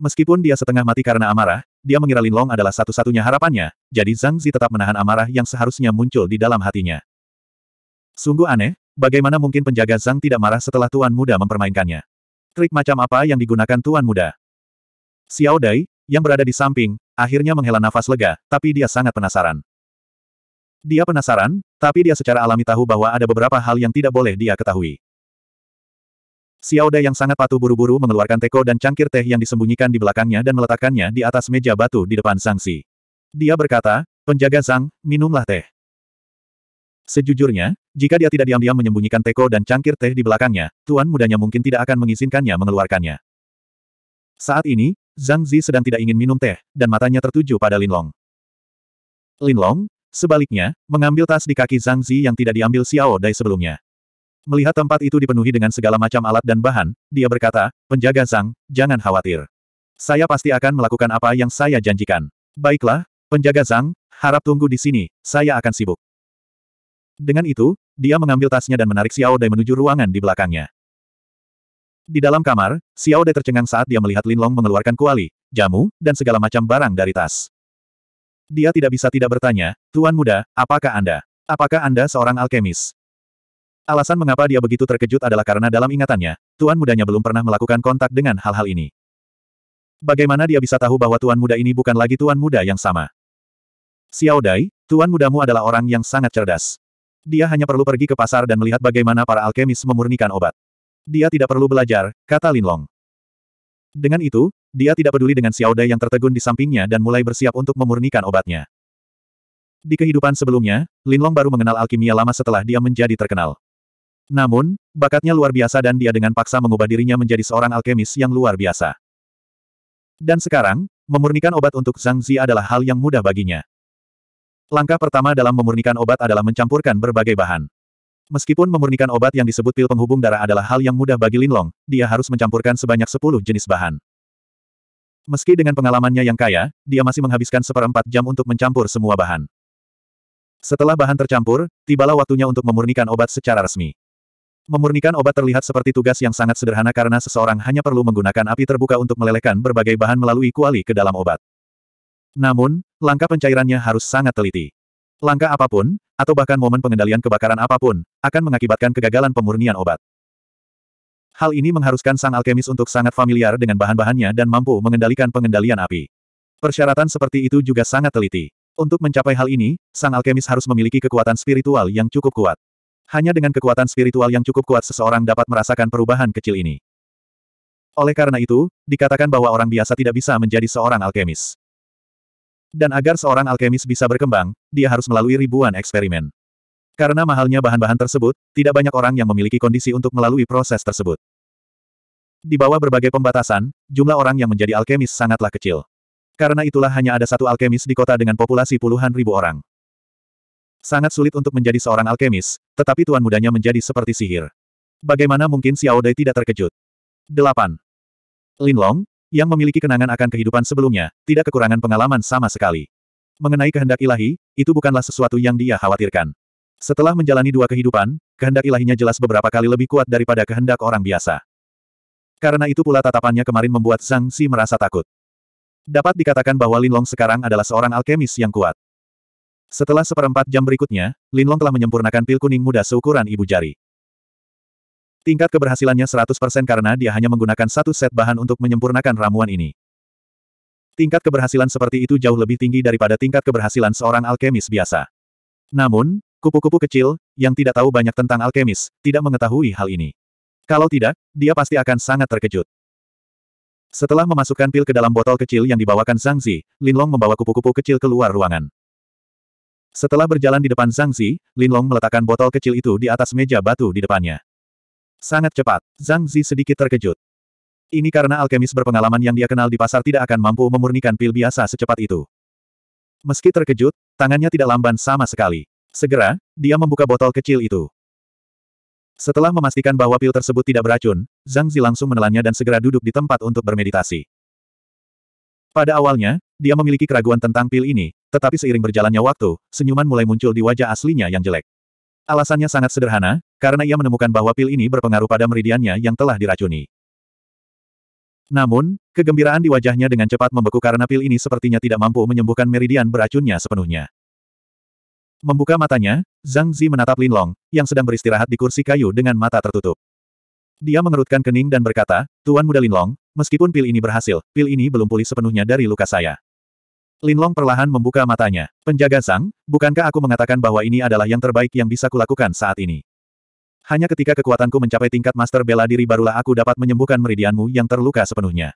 Meskipun dia setengah mati karena amarah, dia mengira Linlong adalah satu-satunya harapannya, jadi Zhang Zi tetap menahan amarah yang seharusnya muncul di dalam hatinya. Sungguh aneh, bagaimana mungkin penjaga Zhang tidak marah setelah Tuan Muda mempermainkannya? Trik macam apa yang digunakan Tuan Muda? Xiao Dai, yang berada di samping, akhirnya menghela nafas lega, tapi dia sangat penasaran. Dia penasaran, tapi dia secara alami tahu bahwa ada beberapa hal yang tidak boleh dia ketahui. Xiaoda yang sangat patuh buru-buru mengeluarkan teko dan cangkir teh yang disembunyikan di belakangnya dan meletakkannya di atas meja batu di depan Sangsi. Dia berkata, penjaga Zhang, minumlah teh. Sejujurnya, jika dia tidak diam-diam menyembunyikan teko dan cangkir teh di belakangnya, tuan mudanya mungkin tidak akan mengizinkannya mengeluarkannya. Saat ini, Zhang Zi sedang tidak ingin minum teh, dan matanya tertuju pada Linlong. Linlong, Sebaliknya, mengambil tas di kaki Zhang Zi yang tidak diambil Xiao Dai sebelumnya. Melihat tempat itu dipenuhi dengan segala macam alat dan bahan, dia berkata, penjaga Zhang, jangan khawatir. Saya pasti akan melakukan apa yang saya janjikan. Baiklah, penjaga Zhang, harap tunggu di sini, saya akan sibuk. Dengan itu, dia mengambil tasnya dan menarik Xiao Dai menuju ruangan di belakangnya. Di dalam kamar, Xiao Dai tercengang saat dia melihat Lin Long mengeluarkan kuali, jamu, dan segala macam barang dari tas. Dia tidak bisa tidak bertanya, Tuan Muda, apakah Anda? Apakah Anda seorang alkemis? Alasan mengapa dia begitu terkejut adalah karena dalam ingatannya, tuan mudanya belum pernah melakukan kontak dengan hal-hal ini. Bagaimana dia bisa tahu bahwa tuan muda ini bukan lagi tuan muda yang sama? Xiao Dai, tuan mudamu adalah orang yang sangat cerdas. Dia hanya perlu pergi ke pasar dan melihat bagaimana para alkemis memurnikan obat. Dia tidak perlu belajar, kata Linlong. Dengan itu, dia tidak peduli dengan Xiao Dai yang tertegun di sampingnya dan mulai bersiap untuk memurnikan obatnya. Di kehidupan sebelumnya, Lin Long baru mengenal alkimia lama setelah dia menjadi terkenal. Namun, bakatnya luar biasa dan dia dengan paksa mengubah dirinya menjadi seorang alkemis yang luar biasa. Dan sekarang, memurnikan obat untuk Zhang Zi adalah hal yang mudah baginya. Langkah pertama dalam memurnikan obat adalah mencampurkan berbagai bahan. Meskipun memurnikan obat yang disebut pil penghubung darah adalah hal yang mudah bagi Linlong, dia harus mencampurkan sebanyak 10 jenis bahan. Meski dengan pengalamannya yang kaya, dia masih menghabiskan seperempat jam untuk mencampur semua bahan. Setelah bahan tercampur, tibalah waktunya untuk memurnikan obat secara resmi. Memurnikan obat terlihat seperti tugas yang sangat sederhana karena seseorang hanya perlu menggunakan api terbuka untuk melelehkan berbagai bahan melalui kuali ke dalam obat. Namun, langkah pencairannya harus sangat teliti. Langkah apapun, atau bahkan momen pengendalian kebakaran apapun, akan mengakibatkan kegagalan pemurnian obat. Hal ini mengharuskan sang alkemis untuk sangat familiar dengan bahan-bahannya dan mampu mengendalikan pengendalian api. Persyaratan seperti itu juga sangat teliti. Untuk mencapai hal ini, sang alkemis harus memiliki kekuatan spiritual yang cukup kuat. Hanya dengan kekuatan spiritual yang cukup kuat seseorang dapat merasakan perubahan kecil ini. Oleh karena itu, dikatakan bahwa orang biasa tidak bisa menjadi seorang alkemis dan agar seorang alkemis bisa berkembang, dia harus melalui ribuan eksperimen. Karena mahalnya bahan-bahan tersebut, tidak banyak orang yang memiliki kondisi untuk melalui proses tersebut. Di bawah berbagai pembatasan, jumlah orang yang menjadi alkemis sangatlah kecil. Karena itulah hanya ada satu alkemis di kota dengan populasi puluhan ribu orang. Sangat sulit untuk menjadi seorang alkemis, tetapi tuan mudanya menjadi seperti sihir. Bagaimana mungkin Xiao Dai tidak terkejut? 8. Linlong, yang memiliki kenangan akan kehidupan sebelumnya, tidak kekurangan pengalaman sama sekali. Mengenai kehendak ilahi, itu bukanlah sesuatu yang dia khawatirkan. Setelah menjalani dua kehidupan, kehendak ilahinya jelas beberapa kali lebih kuat daripada kehendak orang biasa. Karena itu pula tatapannya kemarin membuat Zhang Xi merasa takut. Dapat dikatakan bahwa Linlong sekarang adalah seorang alkemis yang kuat. Setelah seperempat jam berikutnya, Linlong telah menyempurnakan pil kuning muda seukuran ibu jari. Tingkat keberhasilannya 100% karena dia hanya menggunakan satu set bahan untuk menyempurnakan ramuan ini. Tingkat keberhasilan seperti itu jauh lebih tinggi daripada tingkat keberhasilan seorang alkemis biasa. Namun, kupu-kupu kecil, yang tidak tahu banyak tentang alkemis, tidak mengetahui hal ini. Kalau tidak, dia pasti akan sangat terkejut. Setelah memasukkan pil ke dalam botol kecil yang dibawakan Zhang Lin Linlong membawa kupu-kupu kecil keluar ruangan. Setelah berjalan di depan Zhang Zi, Linlong meletakkan botol kecil itu di atas meja batu di depannya. Sangat cepat. Zhang Zi sedikit terkejut. Ini karena alkemis berpengalaman yang dia kenal di pasar tidak akan mampu memurnikan pil biasa secepat itu. Meski terkejut, tangannya tidak lamban sama sekali. Segera, dia membuka botol kecil itu. Setelah memastikan bahwa pil tersebut tidak beracun, Zhang Zi langsung menelannya dan segera duduk di tempat untuk bermeditasi. Pada awalnya, dia memiliki keraguan tentang pil ini, tetapi seiring berjalannya waktu, senyuman mulai muncul di wajah aslinya yang jelek. Alasannya sangat sederhana, karena ia menemukan bahwa pil ini berpengaruh pada meridiannya yang telah diracuni. Namun, kegembiraan di wajahnya dengan cepat membeku karena pil ini sepertinya tidak mampu menyembuhkan meridian beracunnya sepenuhnya. Membuka matanya, Zhang Zi menatap Lin Long yang sedang beristirahat di kursi kayu dengan mata tertutup. Dia mengerutkan kening dan berkata, Tuan Muda Lin Long, meskipun pil ini berhasil, pil ini belum pulih sepenuhnya dari luka saya. Lin Long perlahan membuka matanya. Penjaga Zhang, bukankah aku mengatakan bahwa ini adalah yang terbaik yang bisa kulakukan saat ini? Hanya ketika kekuatanku mencapai tingkat master bela diri barulah aku dapat menyembuhkan meridianmu yang terluka sepenuhnya.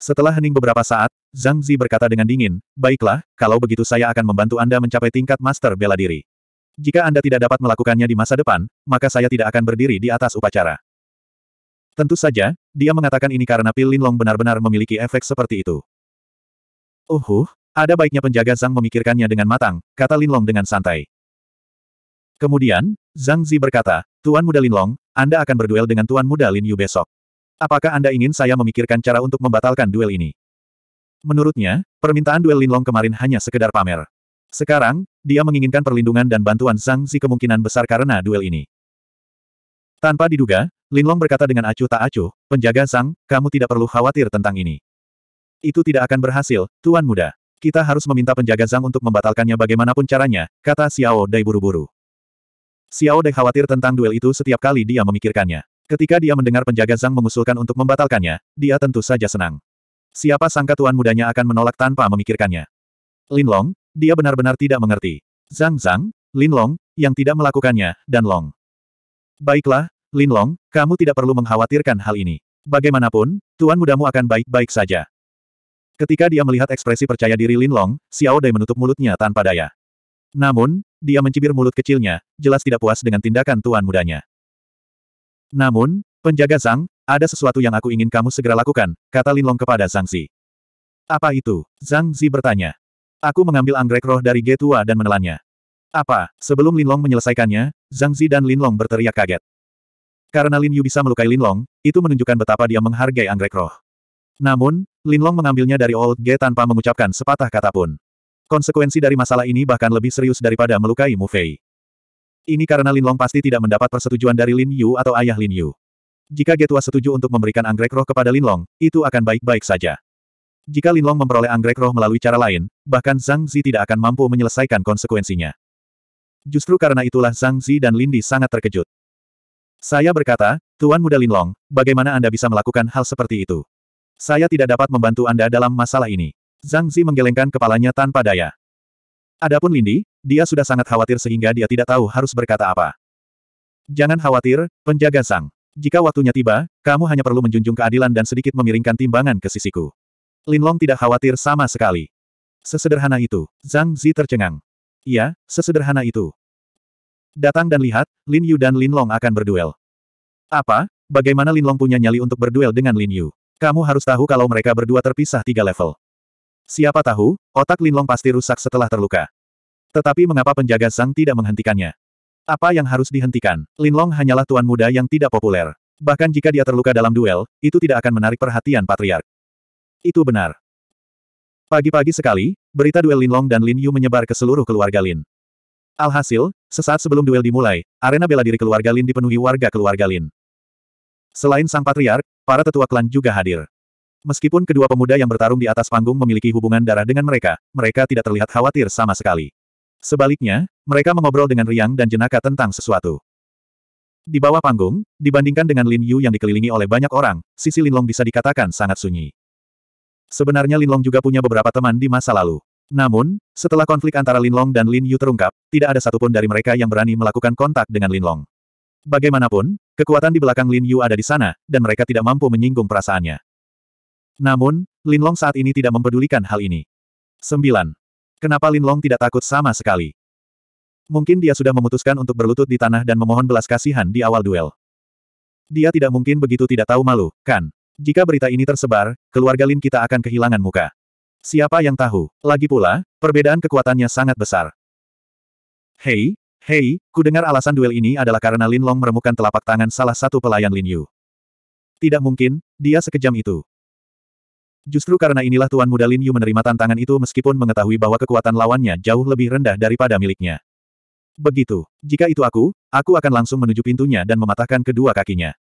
Setelah hening beberapa saat, Zhang Zi berkata dengan dingin, Baiklah, kalau begitu saya akan membantu Anda mencapai tingkat master bela diri. Jika Anda tidak dapat melakukannya di masa depan, maka saya tidak akan berdiri di atas upacara. Tentu saja, dia mengatakan ini karena Pil Linlong benar-benar memiliki efek seperti itu. Uhuh, ada baiknya penjaga Zhang memikirkannya dengan matang, kata Linlong dengan santai. Kemudian, Zhang Zi berkata, Tuan Muda Lin Long, Anda akan berduel dengan Tuan Muda Lin Yu besok. Apakah Anda ingin saya memikirkan cara untuk membatalkan duel ini? Menurutnya, permintaan duel Lin Long kemarin hanya sekedar pamer. Sekarang, dia menginginkan perlindungan dan bantuan Zhang Zi kemungkinan besar karena duel ini. Tanpa diduga, Lin Long berkata dengan acuh tak acuh, penjaga Zhang, kamu tidak perlu khawatir tentang ini. Itu tidak akan berhasil, Tuan Muda. Kita harus meminta penjaga Zhang untuk membatalkannya bagaimanapun caranya, kata Xiao Dai buru-buru. Xiao De khawatir tentang duel itu setiap kali dia memikirkannya. Ketika dia mendengar penjaga Zhang mengusulkan untuk membatalkannya, dia tentu saja senang. Siapa sangka tuan mudanya akan menolak tanpa memikirkannya. Lin Long, dia benar-benar tidak mengerti. Zhang Zhang, Lin Long, yang tidak melakukannya, dan Long. Baiklah, Lin Long, kamu tidak perlu mengkhawatirkan hal ini. Bagaimanapun, tuan mudamu akan baik-baik saja. Ketika dia melihat ekspresi percaya diri Lin Long, Xiao Dai menutup mulutnya tanpa daya. Namun, dia mencibir mulut kecilnya, jelas tidak puas dengan tindakan tuan mudanya. Namun, penjaga Zhang, ada sesuatu yang aku ingin kamu segera lakukan, kata Linlong kepada Zhang Zi. Apa itu? Zhang Zi bertanya. Aku mengambil anggrek roh dari G tua dan menelannya. Apa? Sebelum Linlong menyelesaikannya, Zhang Zi dan Linlong berteriak kaget. Karena Lin Yu bisa melukai Linlong, itu menunjukkan betapa dia menghargai anggrek roh. Namun, Linlong mengambilnya dari Old Ge tanpa mengucapkan sepatah kata pun. Konsekuensi dari masalah ini bahkan lebih serius daripada melukai Mu Fei. Ini karena Lin Long pasti tidak mendapat persetujuan dari Lin Yu atau ayah Lin Yu. Jika Getua setuju untuk memberikan anggrek roh kepada Lin Long, itu akan baik-baik saja. Jika Lin Long memperoleh anggrek roh melalui cara lain, bahkan Zhang Zi tidak akan mampu menyelesaikan konsekuensinya. Justru karena itulah Zhang Zi dan Lin Di sangat terkejut. Saya berkata, Tuan Muda Lin Long, bagaimana Anda bisa melakukan hal seperti itu? Saya tidak dapat membantu Anda dalam masalah ini. Zhang Zi menggelengkan kepalanya tanpa daya. Adapun Lindi, dia sudah sangat khawatir sehingga dia tidak tahu harus berkata apa. Jangan khawatir, penjaga Sang. Jika waktunya tiba, kamu hanya perlu menjunjung keadilan dan sedikit memiringkan timbangan ke sisiku. Linlong tidak khawatir sama sekali. Sesederhana itu, Zhang Zi tercengang. Iya, sesederhana itu. Datang dan lihat, Lin Yu dan Lin Long akan berduel. Apa? Bagaimana Lin Long punya nyali untuk berduel dengan Lin Yu? Kamu harus tahu kalau mereka berdua terpisah tiga level. Siapa tahu, otak Linlong pasti rusak setelah terluka. Tetapi mengapa penjaga Sang tidak menghentikannya? Apa yang harus dihentikan? Linlong hanyalah tuan muda yang tidak populer. Bahkan jika dia terluka dalam duel, itu tidak akan menarik perhatian patriark. Itu benar. Pagi-pagi sekali, berita duel Linlong dan Lin Yu menyebar ke seluruh keluarga Lin. Alhasil, sesaat sebelum duel dimulai, arena bela diri keluarga Lin dipenuhi warga keluarga Lin. Selain sang patriark, para tetua klan juga hadir. Meskipun kedua pemuda yang bertarung di atas panggung memiliki hubungan darah dengan mereka, mereka tidak terlihat khawatir sama sekali. Sebaliknya, mereka mengobrol dengan riang dan jenaka tentang sesuatu. Di bawah panggung, dibandingkan dengan Lin Yu yang dikelilingi oleh banyak orang, sisi Lin Long bisa dikatakan sangat sunyi. Sebenarnya Lin Long juga punya beberapa teman di masa lalu. Namun, setelah konflik antara Lin Long dan Lin Yu terungkap, tidak ada satupun dari mereka yang berani melakukan kontak dengan Lin Long. Bagaimanapun, kekuatan di belakang Lin Yu ada di sana, dan mereka tidak mampu menyinggung perasaannya. Namun, Linlong saat ini tidak mempedulikan hal ini. 9. Kenapa Linlong tidak takut sama sekali? Mungkin dia sudah memutuskan untuk berlutut di tanah dan memohon belas kasihan di awal duel. Dia tidak mungkin begitu tidak tahu malu, kan? Jika berita ini tersebar, keluarga Lin kita akan kehilangan muka. Siapa yang tahu? Lagi pula, perbedaan kekuatannya sangat besar. Hei, hei, ku dengar alasan duel ini adalah karena Lin Long meremukkan telapak tangan salah satu pelayan Lin Yu. Tidak mungkin, dia sekejam itu. Justru karena inilah Tuan Muda Lin Yu menerima tantangan itu meskipun mengetahui bahwa kekuatan lawannya jauh lebih rendah daripada miliknya. Begitu. Jika itu aku, aku akan langsung menuju pintunya dan mematahkan kedua kakinya.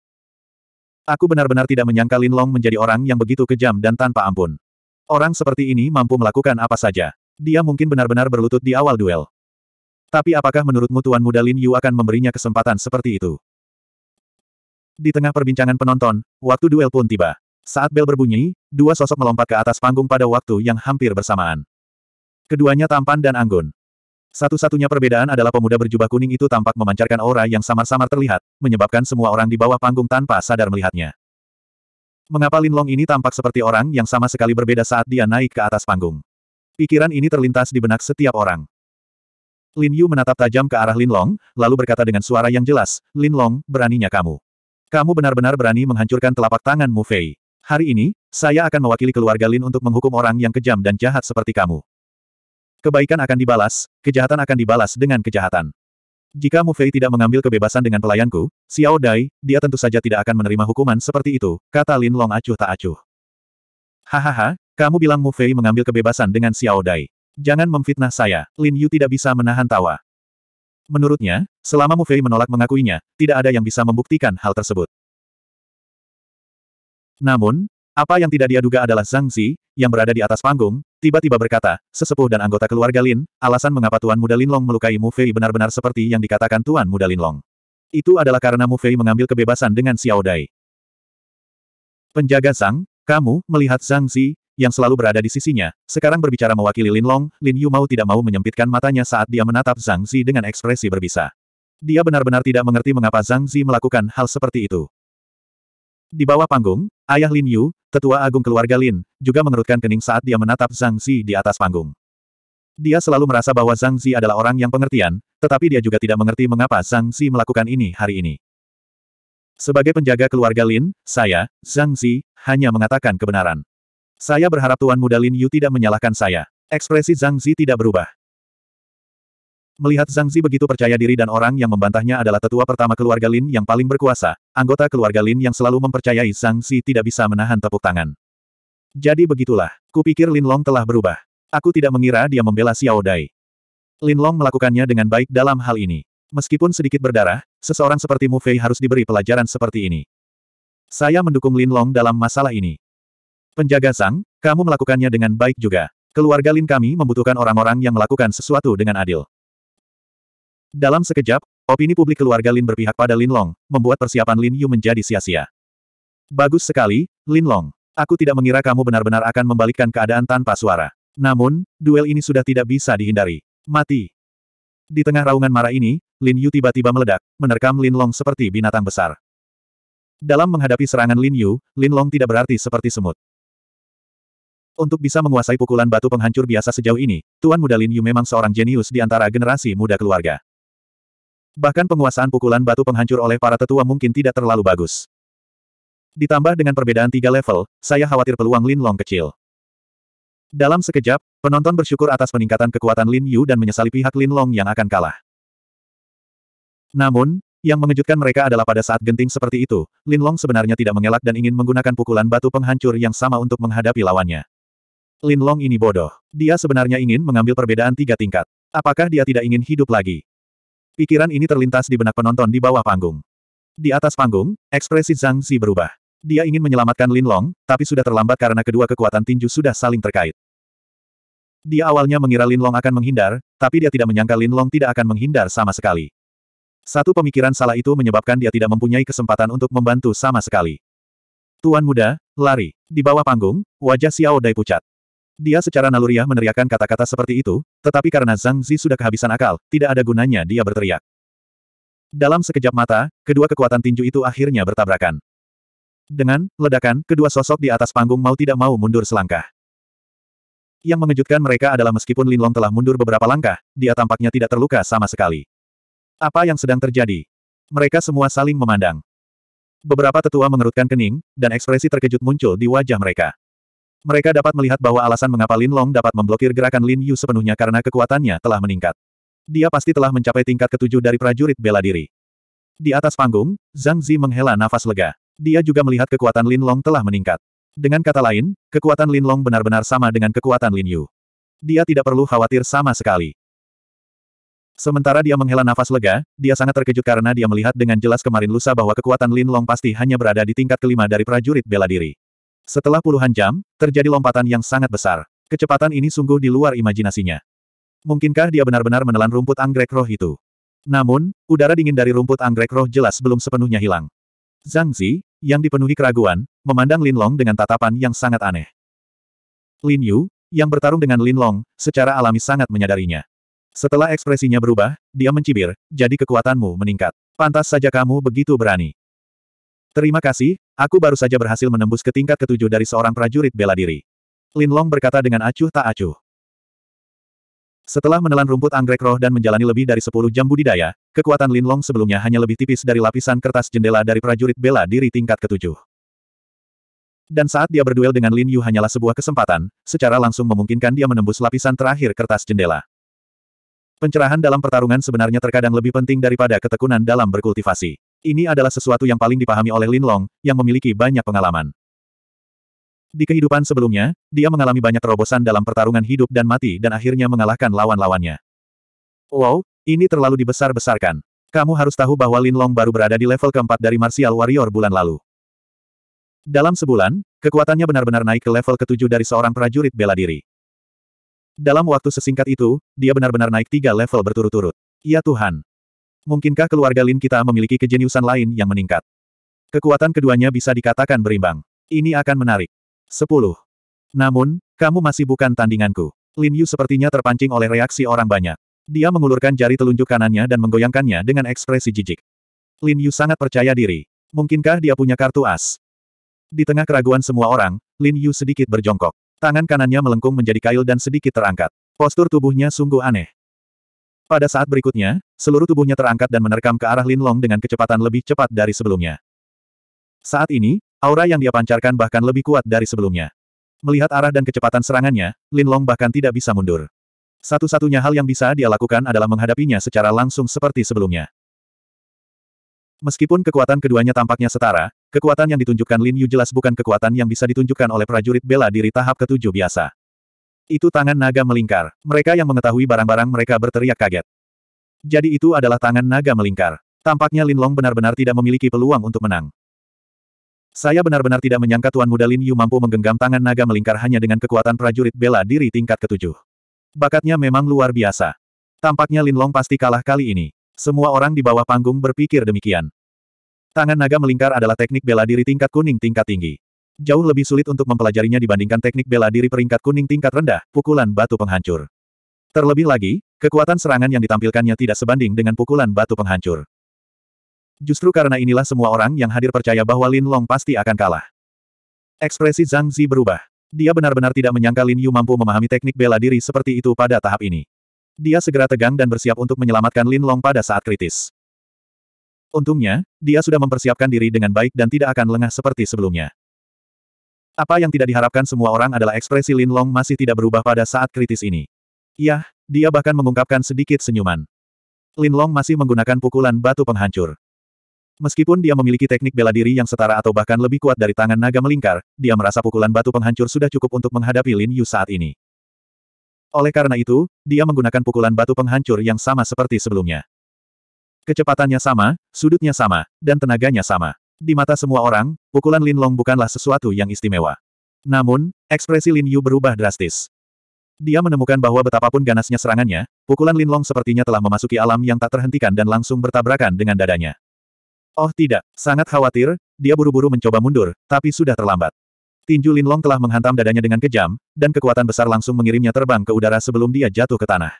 Aku benar-benar tidak menyangka Lin Long menjadi orang yang begitu kejam dan tanpa ampun. Orang seperti ini mampu melakukan apa saja. Dia mungkin benar-benar berlutut di awal duel. Tapi apakah menurutmu Tuan Muda Lin Yu akan memberinya kesempatan seperti itu? Di tengah perbincangan penonton, waktu duel pun tiba. Saat bel berbunyi, dua sosok melompat ke atas panggung pada waktu yang hampir bersamaan. Keduanya tampan dan anggun. Satu-satunya perbedaan adalah pemuda berjubah kuning itu tampak memancarkan aura yang samar-samar terlihat, menyebabkan semua orang di bawah panggung tanpa sadar melihatnya. Mengapa Lin Long ini tampak seperti orang yang sama sekali berbeda saat dia naik ke atas panggung? Pikiran ini terlintas di benak setiap orang. Lin Yu menatap tajam ke arah Lin Long, lalu berkata dengan suara yang jelas, "Lin Long, beraninya kamu. Kamu benar-benar berani menghancurkan telapak tangan Mu Fei. Hari ini, saya akan mewakili keluarga Lin untuk menghukum orang yang kejam dan jahat seperti kamu. Kebaikan akan dibalas, kejahatan akan dibalas dengan kejahatan. Jika Mu Fei tidak mengambil kebebasan dengan pelayanku, Xiao Dai, dia tentu saja tidak akan menerima hukuman seperti itu, kata Lin Long acuh tak acuh. Hahaha, kamu bilang Mu Fei mengambil kebebasan dengan Xiao Dai. Jangan memfitnah saya, Lin Yu tidak bisa menahan tawa. Menurutnya, selama Mu Fei menolak mengakuinya, tidak ada yang bisa membuktikan hal tersebut. Namun, apa yang tidak dia duga adalah Zhang Zi, yang berada di atas panggung, tiba-tiba berkata, sesepuh dan anggota keluarga Lin, alasan mengapa Tuan Muda Lin Long melukai Mu Fei benar-benar seperti yang dikatakan Tuan Muda Lin Long. Itu adalah karena Mu Fei mengambil kebebasan dengan Xiao Dai. Penjaga Zhang, kamu melihat Zhang Zi, yang selalu berada di sisinya, sekarang berbicara mewakili Lin Long, Lin Yu mau tidak mau menyempitkan matanya saat dia menatap Zhang Zi dengan ekspresi berbisa. Dia benar-benar tidak mengerti mengapa Zhang Zi melakukan hal seperti itu. Di bawah panggung, ayah Lin Yu, tetua agung keluarga Lin, juga mengerutkan kening saat dia menatap Zhang Zi di atas panggung. Dia selalu merasa bahwa Zhang Zi adalah orang yang pengertian, tetapi dia juga tidak mengerti mengapa Zhang Zi melakukan ini hari ini. Sebagai penjaga keluarga Lin, saya, Zhang Zi, hanya mengatakan kebenaran. Saya berharap Tuan Muda Lin Yu tidak menyalahkan saya. Ekspresi Zhang Zi tidak berubah. Melihat Zhang Zi begitu percaya diri dan orang yang membantahnya adalah tetua pertama keluarga Lin yang paling berkuasa, anggota keluarga Lin yang selalu mempercayai Zhang Zi tidak bisa menahan tepuk tangan. Jadi begitulah, kupikir Lin Long telah berubah. Aku tidak mengira dia membela Xiao Dai. Lin Long melakukannya dengan baik dalam hal ini. Meskipun sedikit berdarah, seseorang seperti Mu Fei harus diberi pelajaran seperti ini. Saya mendukung Lin Long dalam masalah ini. Penjaga Zhang, kamu melakukannya dengan baik juga. Keluarga Lin kami membutuhkan orang-orang yang melakukan sesuatu dengan adil. Dalam sekejap, opini publik keluarga Lin berpihak pada Lin Long, membuat persiapan Lin Yu menjadi sia-sia. Bagus sekali, Lin Long. Aku tidak mengira kamu benar-benar akan membalikkan keadaan tanpa suara. Namun, duel ini sudah tidak bisa dihindari. Mati. Di tengah raungan marah ini, Lin Yu tiba-tiba meledak, menerkam Lin Long seperti binatang besar. Dalam menghadapi serangan Lin Yu, Lin Long tidak berarti seperti semut. Untuk bisa menguasai pukulan batu penghancur biasa sejauh ini, Tuan Muda Lin Yu memang seorang jenius di antara generasi muda keluarga. Bahkan penguasaan pukulan batu penghancur oleh para tetua mungkin tidak terlalu bagus. Ditambah dengan perbedaan tiga level, saya khawatir peluang Lin Long kecil. Dalam sekejap, penonton bersyukur atas peningkatan kekuatan Lin Yu dan menyesali pihak Lin Long yang akan kalah. Namun, yang mengejutkan mereka adalah pada saat genting seperti itu, Lin Long sebenarnya tidak mengelak dan ingin menggunakan pukulan batu penghancur yang sama untuk menghadapi lawannya. Lin Long ini bodoh. Dia sebenarnya ingin mengambil perbedaan tiga tingkat. Apakah dia tidak ingin hidup lagi? Pikiran ini terlintas di benak penonton di bawah panggung. Di atas panggung, ekspresi Zhang Zi berubah. Dia ingin menyelamatkan Lin Long, tapi sudah terlambat karena kedua kekuatan tinju sudah saling terkait. Dia awalnya mengira Lin Long akan menghindar, tapi dia tidak menyangka Lin Long tidak akan menghindar sama sekali. Satu pemikiran salah itu menyebabkan dia tidak mempunyai kesempatan untuk membantu sama sekali. Tuan muda, lari. Di bawah panggung, wajah Xiao Dai pucat. Dia secara naluriah meneriakkan kata-kata seperti itu, tetapi karena Zhang Zi sudah kehabisan akal, tidak ada gunanya dia berteriak. Dalam sekejap mata, kedua kekuatan tinju itu akhirnya bertabrakan. Dengan ledakan, kedua sosok di atas panggung mau tidak mau mundur selangkah. Yang mengejutkan mereka adalah meskipun Linlong telah mundur beberapa langkah, dia tampaknya tidak terluka sama sekali. Apa yang sedang terjadi? Mereka semua saling memandang. Beberapa tetua mengerutkan kening, dan ekspresi terkejut muncul di wajah mereka. Mereka dapat melihat bahwa alasan mengapa Lin Long dapat memblokir gerakan Lin Yu sepenuhnya karena kekuatannya telah meningkat. Dia pasti telah mencapai tingkat ketujuh dari prajurit bela diri. Di atas panggung, Zhang Zi menghela nafas lega. Dia juga melihat kekuatan Lin Long telah meningkat. Dengan kata lain, kekuatan Lin Long benar-benar sama dengan kekuatan Lin Yu. Dia tidak perlu khawatir sama sekali. Sementara dia menghela nafas lega, dia sangat terkejut karena dia melihat dengan jelas kemarin lusa bahwa kekuatan Lin Long pasti hanya berada di tingkat kelima dari prajurit bela diri. Setelah puluhan jam, terjadi lompatan yang sangat besar. Kecepatan ini sungguh di luar imajinasinya. Mungkinkah dia benar-benar menelan rumput anggrek roh itu? Namun, udara dingin dari rumput anggrek roh jelas belum sepenuhnya hilang. Zhang Zi, yang dipenuhi keraguan, memandang Lin Long dengan tatapan yang sangat aneh. Lin Yu, yang bertarung dengan Lin Long, secara alami sangat menyadarinya. Setelah ekspresinya berubah, dia mencibir, jadi kekuatanmu meningkat. Pantas saja kamu begitu berani. Terima kasih, aku baru saja berhasil menembus ke tingkat ketujuh dari seorang prajurit bela diri. Lin Long berkata dengan acuh tak acuh. Setelah menelan rumput anggrek roh dan menjalani lebih dari 10 jam budidaya, kekuatan Lin Long sebelumnya hanya lebih tipis dari lapisan kertas jendela dari prajurit bela diri tingkat ketujuh. Dan saat dia berduel dengan Lin Yu hanyalah sebuah kesempatan, secara langsung memungkinkan dia menembus lapisan terakhir kertas jendela. Pencerahan dalam pertarungan sebenarnya terkadang lebih penting daripada ketekunan dalam berkultivasi. Ini adalah sesuatu yang paling dipahami oleh Lin Long, yang memiliki banyak pengalaman. Di kehidupan sebelumnya, dia mengalami banyak terobosan dalam pertarungan hidup dan mati dan akhirnya mengalahkan lawan-lawannya. Wow, ini terlalu dibesar-besarkan. Kamu harus tahu bahwa Lin Long baru berada di level keempat dari Martial Warrior bulan lalu. Dalam sebulan, kekuatannya benar-benar naik ke level ketujuh dari seorang prajurit bela diri. Dalam waktu sesingkat itu, dia benar-benar naik tiga level berturut-turut. Ya Tuhan, Mungkinkah keluarga Lin kita memiliki kejeniusan lain yang meningkat? Kekuatan keduanya bisa dikatakan berimbang. Ini akan menarik. 10. Namun, kamu masih bukan tandinganku. Lin Yu sepertinya terpancing oleh reaksi orang banyak. Dia mengulurkan jari telunjuk kanannya dan menggoyangkannya dengan ekspresi jijik. Lin Yu sangat percaya diri. Mungkinkah dia punya kartu as? Di tengah keraguan semua orang, Lin Yu sedikit berjongkok. Tangan kanannya melengkung menjadi kail dan sedikit terangkat. Postur tubuhnya sungguh aneh. Pada saat berikutnya, seluruh tubuhnya terangkat dan menerkam ke arah Linlong dengan kecepatan lebih cepat dari sebelumnya. Saat ini, aura yang dia pancarkan bahkan lebih kuat dari sebelumnya. Melihat arah dan kecepatan serangannya, Linlong bahkan tidak bisa mundur. Satu-satunya hal yang bisa dia lakukan adalah menghadapinya secara langsung seperti sebelumnya. Meskipun kekuatan keduanya tampaknya setara, kekuatan yang ditunjukkan Lin Yu jelas bukan kekuatan yang bisa ditunjukkan oleh prajurit bela diri tahap ketujuh biasa. Itu tangan naga melingkar. Mereka yang mengetahui barang-barang mereka berteriak kaget. Jadi itu adalah tangan naga melingkar. Tampaknya Lin Long benar-benar tidak memiliki peluang untuk menang. Saya benar-benar tidak menyangka Tuan Muda Lin Yu mampu menggenggam tangan naga melingkar hanya dengan kekuatan prajurit bela diri tingkat ketujuh. Bakatnya memang luar biasa. Tampaknya Lin Long pasti kalah kali ini. Semua orang di bawah panggung berpikir demikian. Tangan naga melingkar adalah teknik bela diri tingkat kuning tingkat tinggi jauh lebih sulit untuk mempelajarinya dibandingkan teknik bela diri peringkat kuning tingkat rendah, pukulan batu penghancur. Terlebih lagi, kekuatan serangan yang ditampilkannya tidak sebanding dengan pukulan batu penghancur. Justru karena inilah semua orang yang hadir percaya bahwa Lin Long pasti akan kalah. Ekspresi Zhang Zi berubah. Dia benar-benar tidak menyangka Lin Yu mampu memahami teknik bela diri seperti itu pada tahap ini. Dia segera tegang dan bersiap untuk menyelamatkan Lin Long pada saat kritis. Untungnya, dia sudah mempersiapkan diri dengan baik dan tidak akan lengah seperti sebelumnya. Apa yang tidak diharapkan semua orang adalah ekspresi Lin Long masih tidak berubah pada saat kritis ini. Yah, dia bahkan mengungkapkan sedikit senyuman. Lin Long masih menggunakan pukulan batu penghancur. Meskipun dia memiliki teknik bela diri yang setara atau bahkan lebih kuat dari tangan naga melingkar, dia merasa pukulan batu penghancur sudah cukup untuk menghadapi Lin Yu saat ini. Oleh karena itu, dia menggunakan pukulan batu penghancur yang sama seperti sebelumnya. Kecepatannya sama, sudutnya sama, dan tenaganya sama. Di mata semua orang, pukulan Lin Long bukanlah sesuatu yang istimewa. Namun, ekspresi Lin Yu berubah drastis. Dia menemukan bahwa betapapun ganasnya serangannya, pukulan Lin Long sepertinya telah memasuki alam yang tak terhentikan dan langsung bertabrakan dengan dadanya. Oh tidak, sangat khawatir, dia buru-buru mencoba mundur, tapi sudah terlambat. Tinju Lin Long telah menghantam dadanya dengan kejam, dan kekuatan besar langsung mengirimnya terbang ke udara sebelum dia jatuh ke tanah.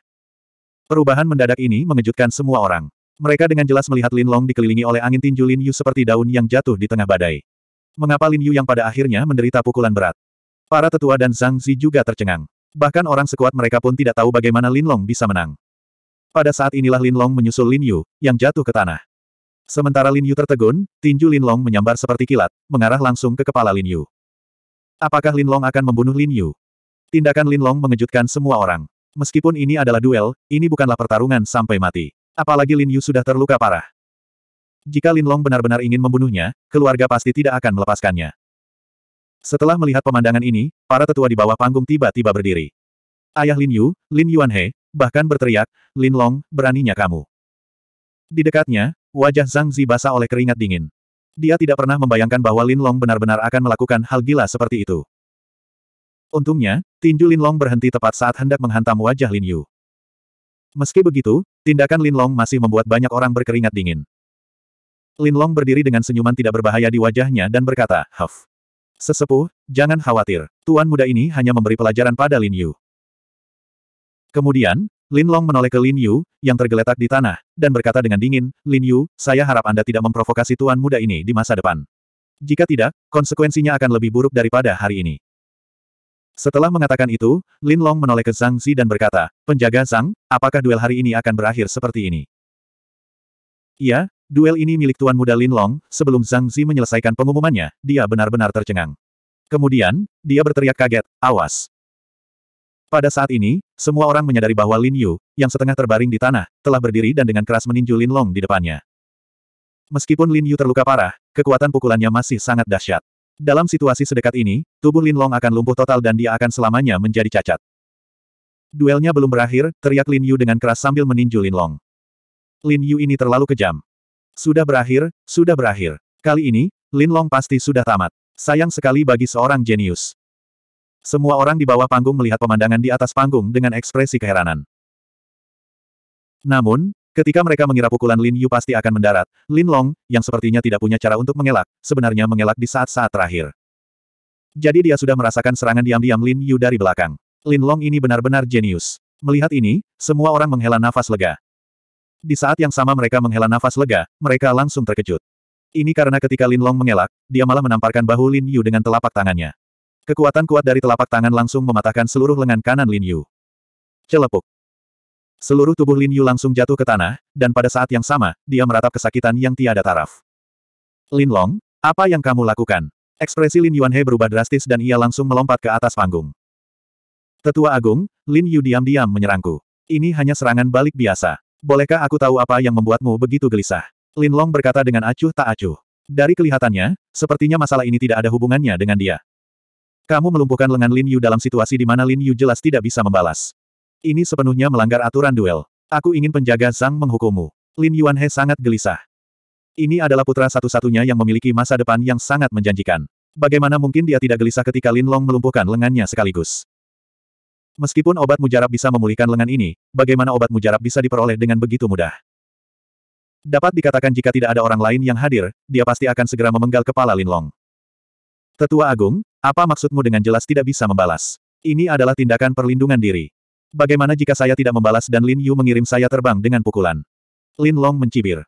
Perubahan mendadak ini mengejutkan semua orang. Mereka dengan jelas melihat Lin Long dikelilingi oleh angin tinju Lin Yu seperti daun yang jatuh di tengah badai. Mengapa Lin Yu yang pada akhirnya menderita pukulan berat? Para tetua dan Zhang Zi juga tercengang. Bahkan orang sekuat mereka pun tidak tahu bagaimana Lin Long bisa menang. Pada saat inilah Lin Long menyusul Lin Yu, yang jatuh ke tanah. Sementara Lin Yu tertegun, tinju Lin Long menyambar seperti kilat, mengarah langsung ke kepala Lin Yu. Apakah Lin Long akan membunuh Lin Yu? Tindakan Lin Long mengejutkan semua orang. Meskipun ini adalah duel, ini bukanlah pertarungan sampai mati. Apalagi Lin Yu sudah terluka parah. Jika Lin Long benar-benar ingin membunuhnya, keluarga pasti tidak akan melepaskannya. Setelah melihat pemandangan ini, para tetua di bawah panggung tiba-tiba berdiri. Ayah Lin Yu, Lin Yuanhe, bahkan berteriak, Lin Long, beraninya kamu. Di dekatnya, wajah Zhang Zi basah oleh keringat dingin. Dia tidak pernah membayangkan bahwa Lin Long benar-benar akan melakukan hal gila seperti itu. Untungnya, tinju Lin Long berhenti tepat saat hendak menghantam wajah Lin Yu. Meski begitu, tindakan Lin Long masih membuat banyak orang berkeringat dingin. Lin Long berdiri dengan senyuman tidak berbahaya di wajahnya dan berkata, Huff. Sesepuh, jangan khawatir, tuan muda ini hanya memberi pelajaran pada Lin Yu. Kemudian, Lin Long menoleh ke Lin Yu, yang tergeletak di tanah, dan berkata dengan dingin, Lin Yu, saya harap Anda tidak memprovokasi tuan muda ini di masa depan. Jika tidak, konsekuensinya akan lebih buruk daripada hari ini. Setelah mengatakan itu, Lin Long menoleh ke Zhang Zi dan berkata, Penjaga Zhang, apakah duel hari ini akan berakhir seperti ini? Iya, duel ini milik Tuan Muda Lin Long, sebelum Zhang Zi menyelesaikan pengumumannya, dia benar-benar tercengang. Kemudian, dia berteriak kaget, awas. Pada saat ini, semua orang menyadari bahwa Lin Yu, yang setengah terbaring di tanah, telah berdiri dan dengan keras meninju Lin Long di depannya. Meskipun Lin Yu terluka parah, kekuatan pukulannya masih sangat dahsyat. Dalam situasi sedekat ini, tubuh Lin Long akan lumpuh total dan dia akan selamanya menjadi cacat. Duelnya belum berakhir, teriak Lin Yu dengan keras sambil meninju Lin Long. Lin Yu ini terlalu kejam. Sudah berakhir, sudah berakhir. Kali ini, Lin Long pasti sudah tamat. Sayang sekali bagi seorang jenius. Semua orang di bawah panggung melihat pemandangan di atas panggung dengan ekspresi keheranan. Namun, Ketika mereka mengira pukulan Lin Yu pasti akan mendarat, Lin Long, yang sepertinya tidak punya cara untuk mengelak, sebenarnya mengelak di saat-saat terakhir. Jadi dia sudah merasakan serangan diam-diam Lin Yu dari belakang. Lin Long ini benar-benar jenius. Melihat ini, semua orang menghela nafas lega. Di saat yang sama mereka menghela nafas lega, mereka langsung terkejut. Ini karena ketika Lin Long mengelak, dia malah menamparkan bahu Lin Yu dengan telapak tangannya. Kekuatan kuat dari telapak tangan langsung mematahkan seluruh lengan kanan Lin Yu. Celepuk. Seluruh tubuh Lin Yu langsung jatuh ke tanah, dan pada saat yang sama, dia meratap kesakitan yang tiada taraf. Lin Long, apa yang kamu lakukan? Ekspresi Lin Yuanhe berubah drastis dan ia langsung melompat ke atas panggung. Tetua Agung, Lin Yu diam-diam menyerangku. Ini hanya serangan balik biasa. Bolehkah aku tahu apa yang membuatmu begitu gelisah? Lin Long berkata dengan acuh tak acuh. Dari kelihatannya, sepertinya masalah ini tidak ada hubungannya dengan dia. Kamu melumpuhkan lengan Lin Yu dalam situasi di mana Lin Yu jelas tidak bisa membalas. Ini sepenuhnya melanggar aturan duel. Aku ingin penjaga Zhang menghukummu. Lin Yuanhe sangat gelisah. Ini adalah putra satu-satunya yang memiliki masa depan yang sangat menjanjikan. Bagaimana mungkin dia tidak gelisah ketika Lin Long melumpuhkan lengannya sekaligus? Meskipun obat mujarab bisa memulihkan lengan ini, bagaimana obat mujarab bisa diperoleh dengan begitu mudah? Dapat dikatakan jika tidak ada orang lain yang hadir, dia pasti akan segera memenggal kepala Lin Long. Tetua Agung, apa maksudmu dengan jelas tidak bisa membalas? Ini adalah tindakan perlindungan diri. Bagaimana jika saya tidak membalas dan Lin Yu mengirim saya terbang dengan pukulan? Lin Long mencibir.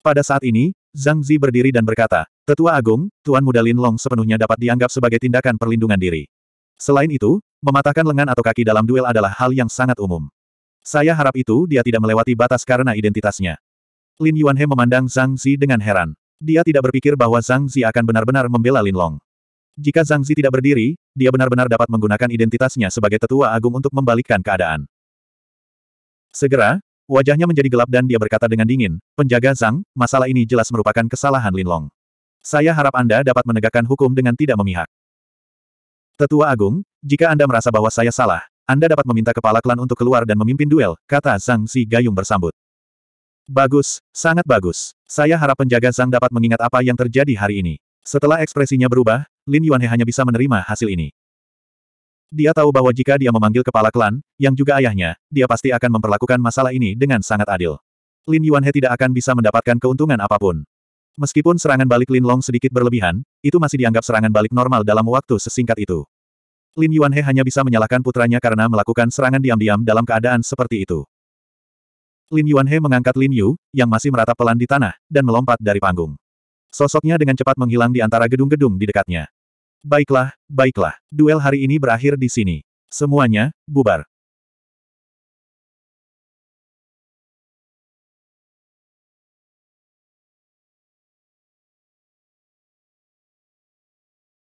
Pada saat ini, Zhang Zi berdiri dan berkata, Tetua Agung, Tuan Muda Lin Long sepenuhnya dapat dianggap sebagai tindakan perlindungan diri. Selain itu, mematahkan lengan atau kaki dalam duel adalah hal yang sangat umum. Saya harap itu dia tidak melewati batas karena identitasnya. Lin Yuanhe memandang Zhang Zi dengan heran. Dia tidak berpikir bahwa Zhang Zi akan benar-benar membela Lin Long. Jika Zhang Zi tidak berdiri, dia benar-benar dapat menggunakan identitasnya sebagai tetua agung untuk membalikkan keadaan. Segera, wajahnya menjadi gelap dan dia berkata dengan dingin, penjaga Zhang, masalah ini jelas merupakan kesalahan Lin Long. Saya harap Anda dapat menegakkan hukum dengan tidak memihak. Tetua Agung, jika Anda merasa bahwa saya salah, Anda dapat meminta kepala klan untuk keluar dan memimpin duel, kata Zhang Zi Gayung bersambut. Bagus, sangat bagus. Saya harap penjaga Zhang dapat mengingat apa yang terjadi hari ini. Setelah ekspresinya berubah, Lin Yuanhe hanya bisa menerima hasil ini. Dia tahu bahwa jika dia memanggil kepala klan, yang juga ayahnya, dia pasti akan memperlakukan masalah ini dengan sangat adil. Lin Yuanhe tidak akan bisa mendapatkan keuntungan apapun. Meskipun serangan balik Lin Long sedikit berlebihan, itu masih dianggap serangan balik normal dalam waktu sesingkat itu. Lin Yuanhe hanya bisa menyalahkan putranya karena melakukan serangan diam-diam dalam keadaan seperti itu. Lin Yuanhe mengangkat Lin Yu, yang masih merata pelan di tanah, dan melompat dari panggung. Sosoknya dengan cepat menghilang di antara gedung-gedung di dekatnya. Baiklah, baiklah, duel hari ini berakhir di sini. Semuanya, bubar.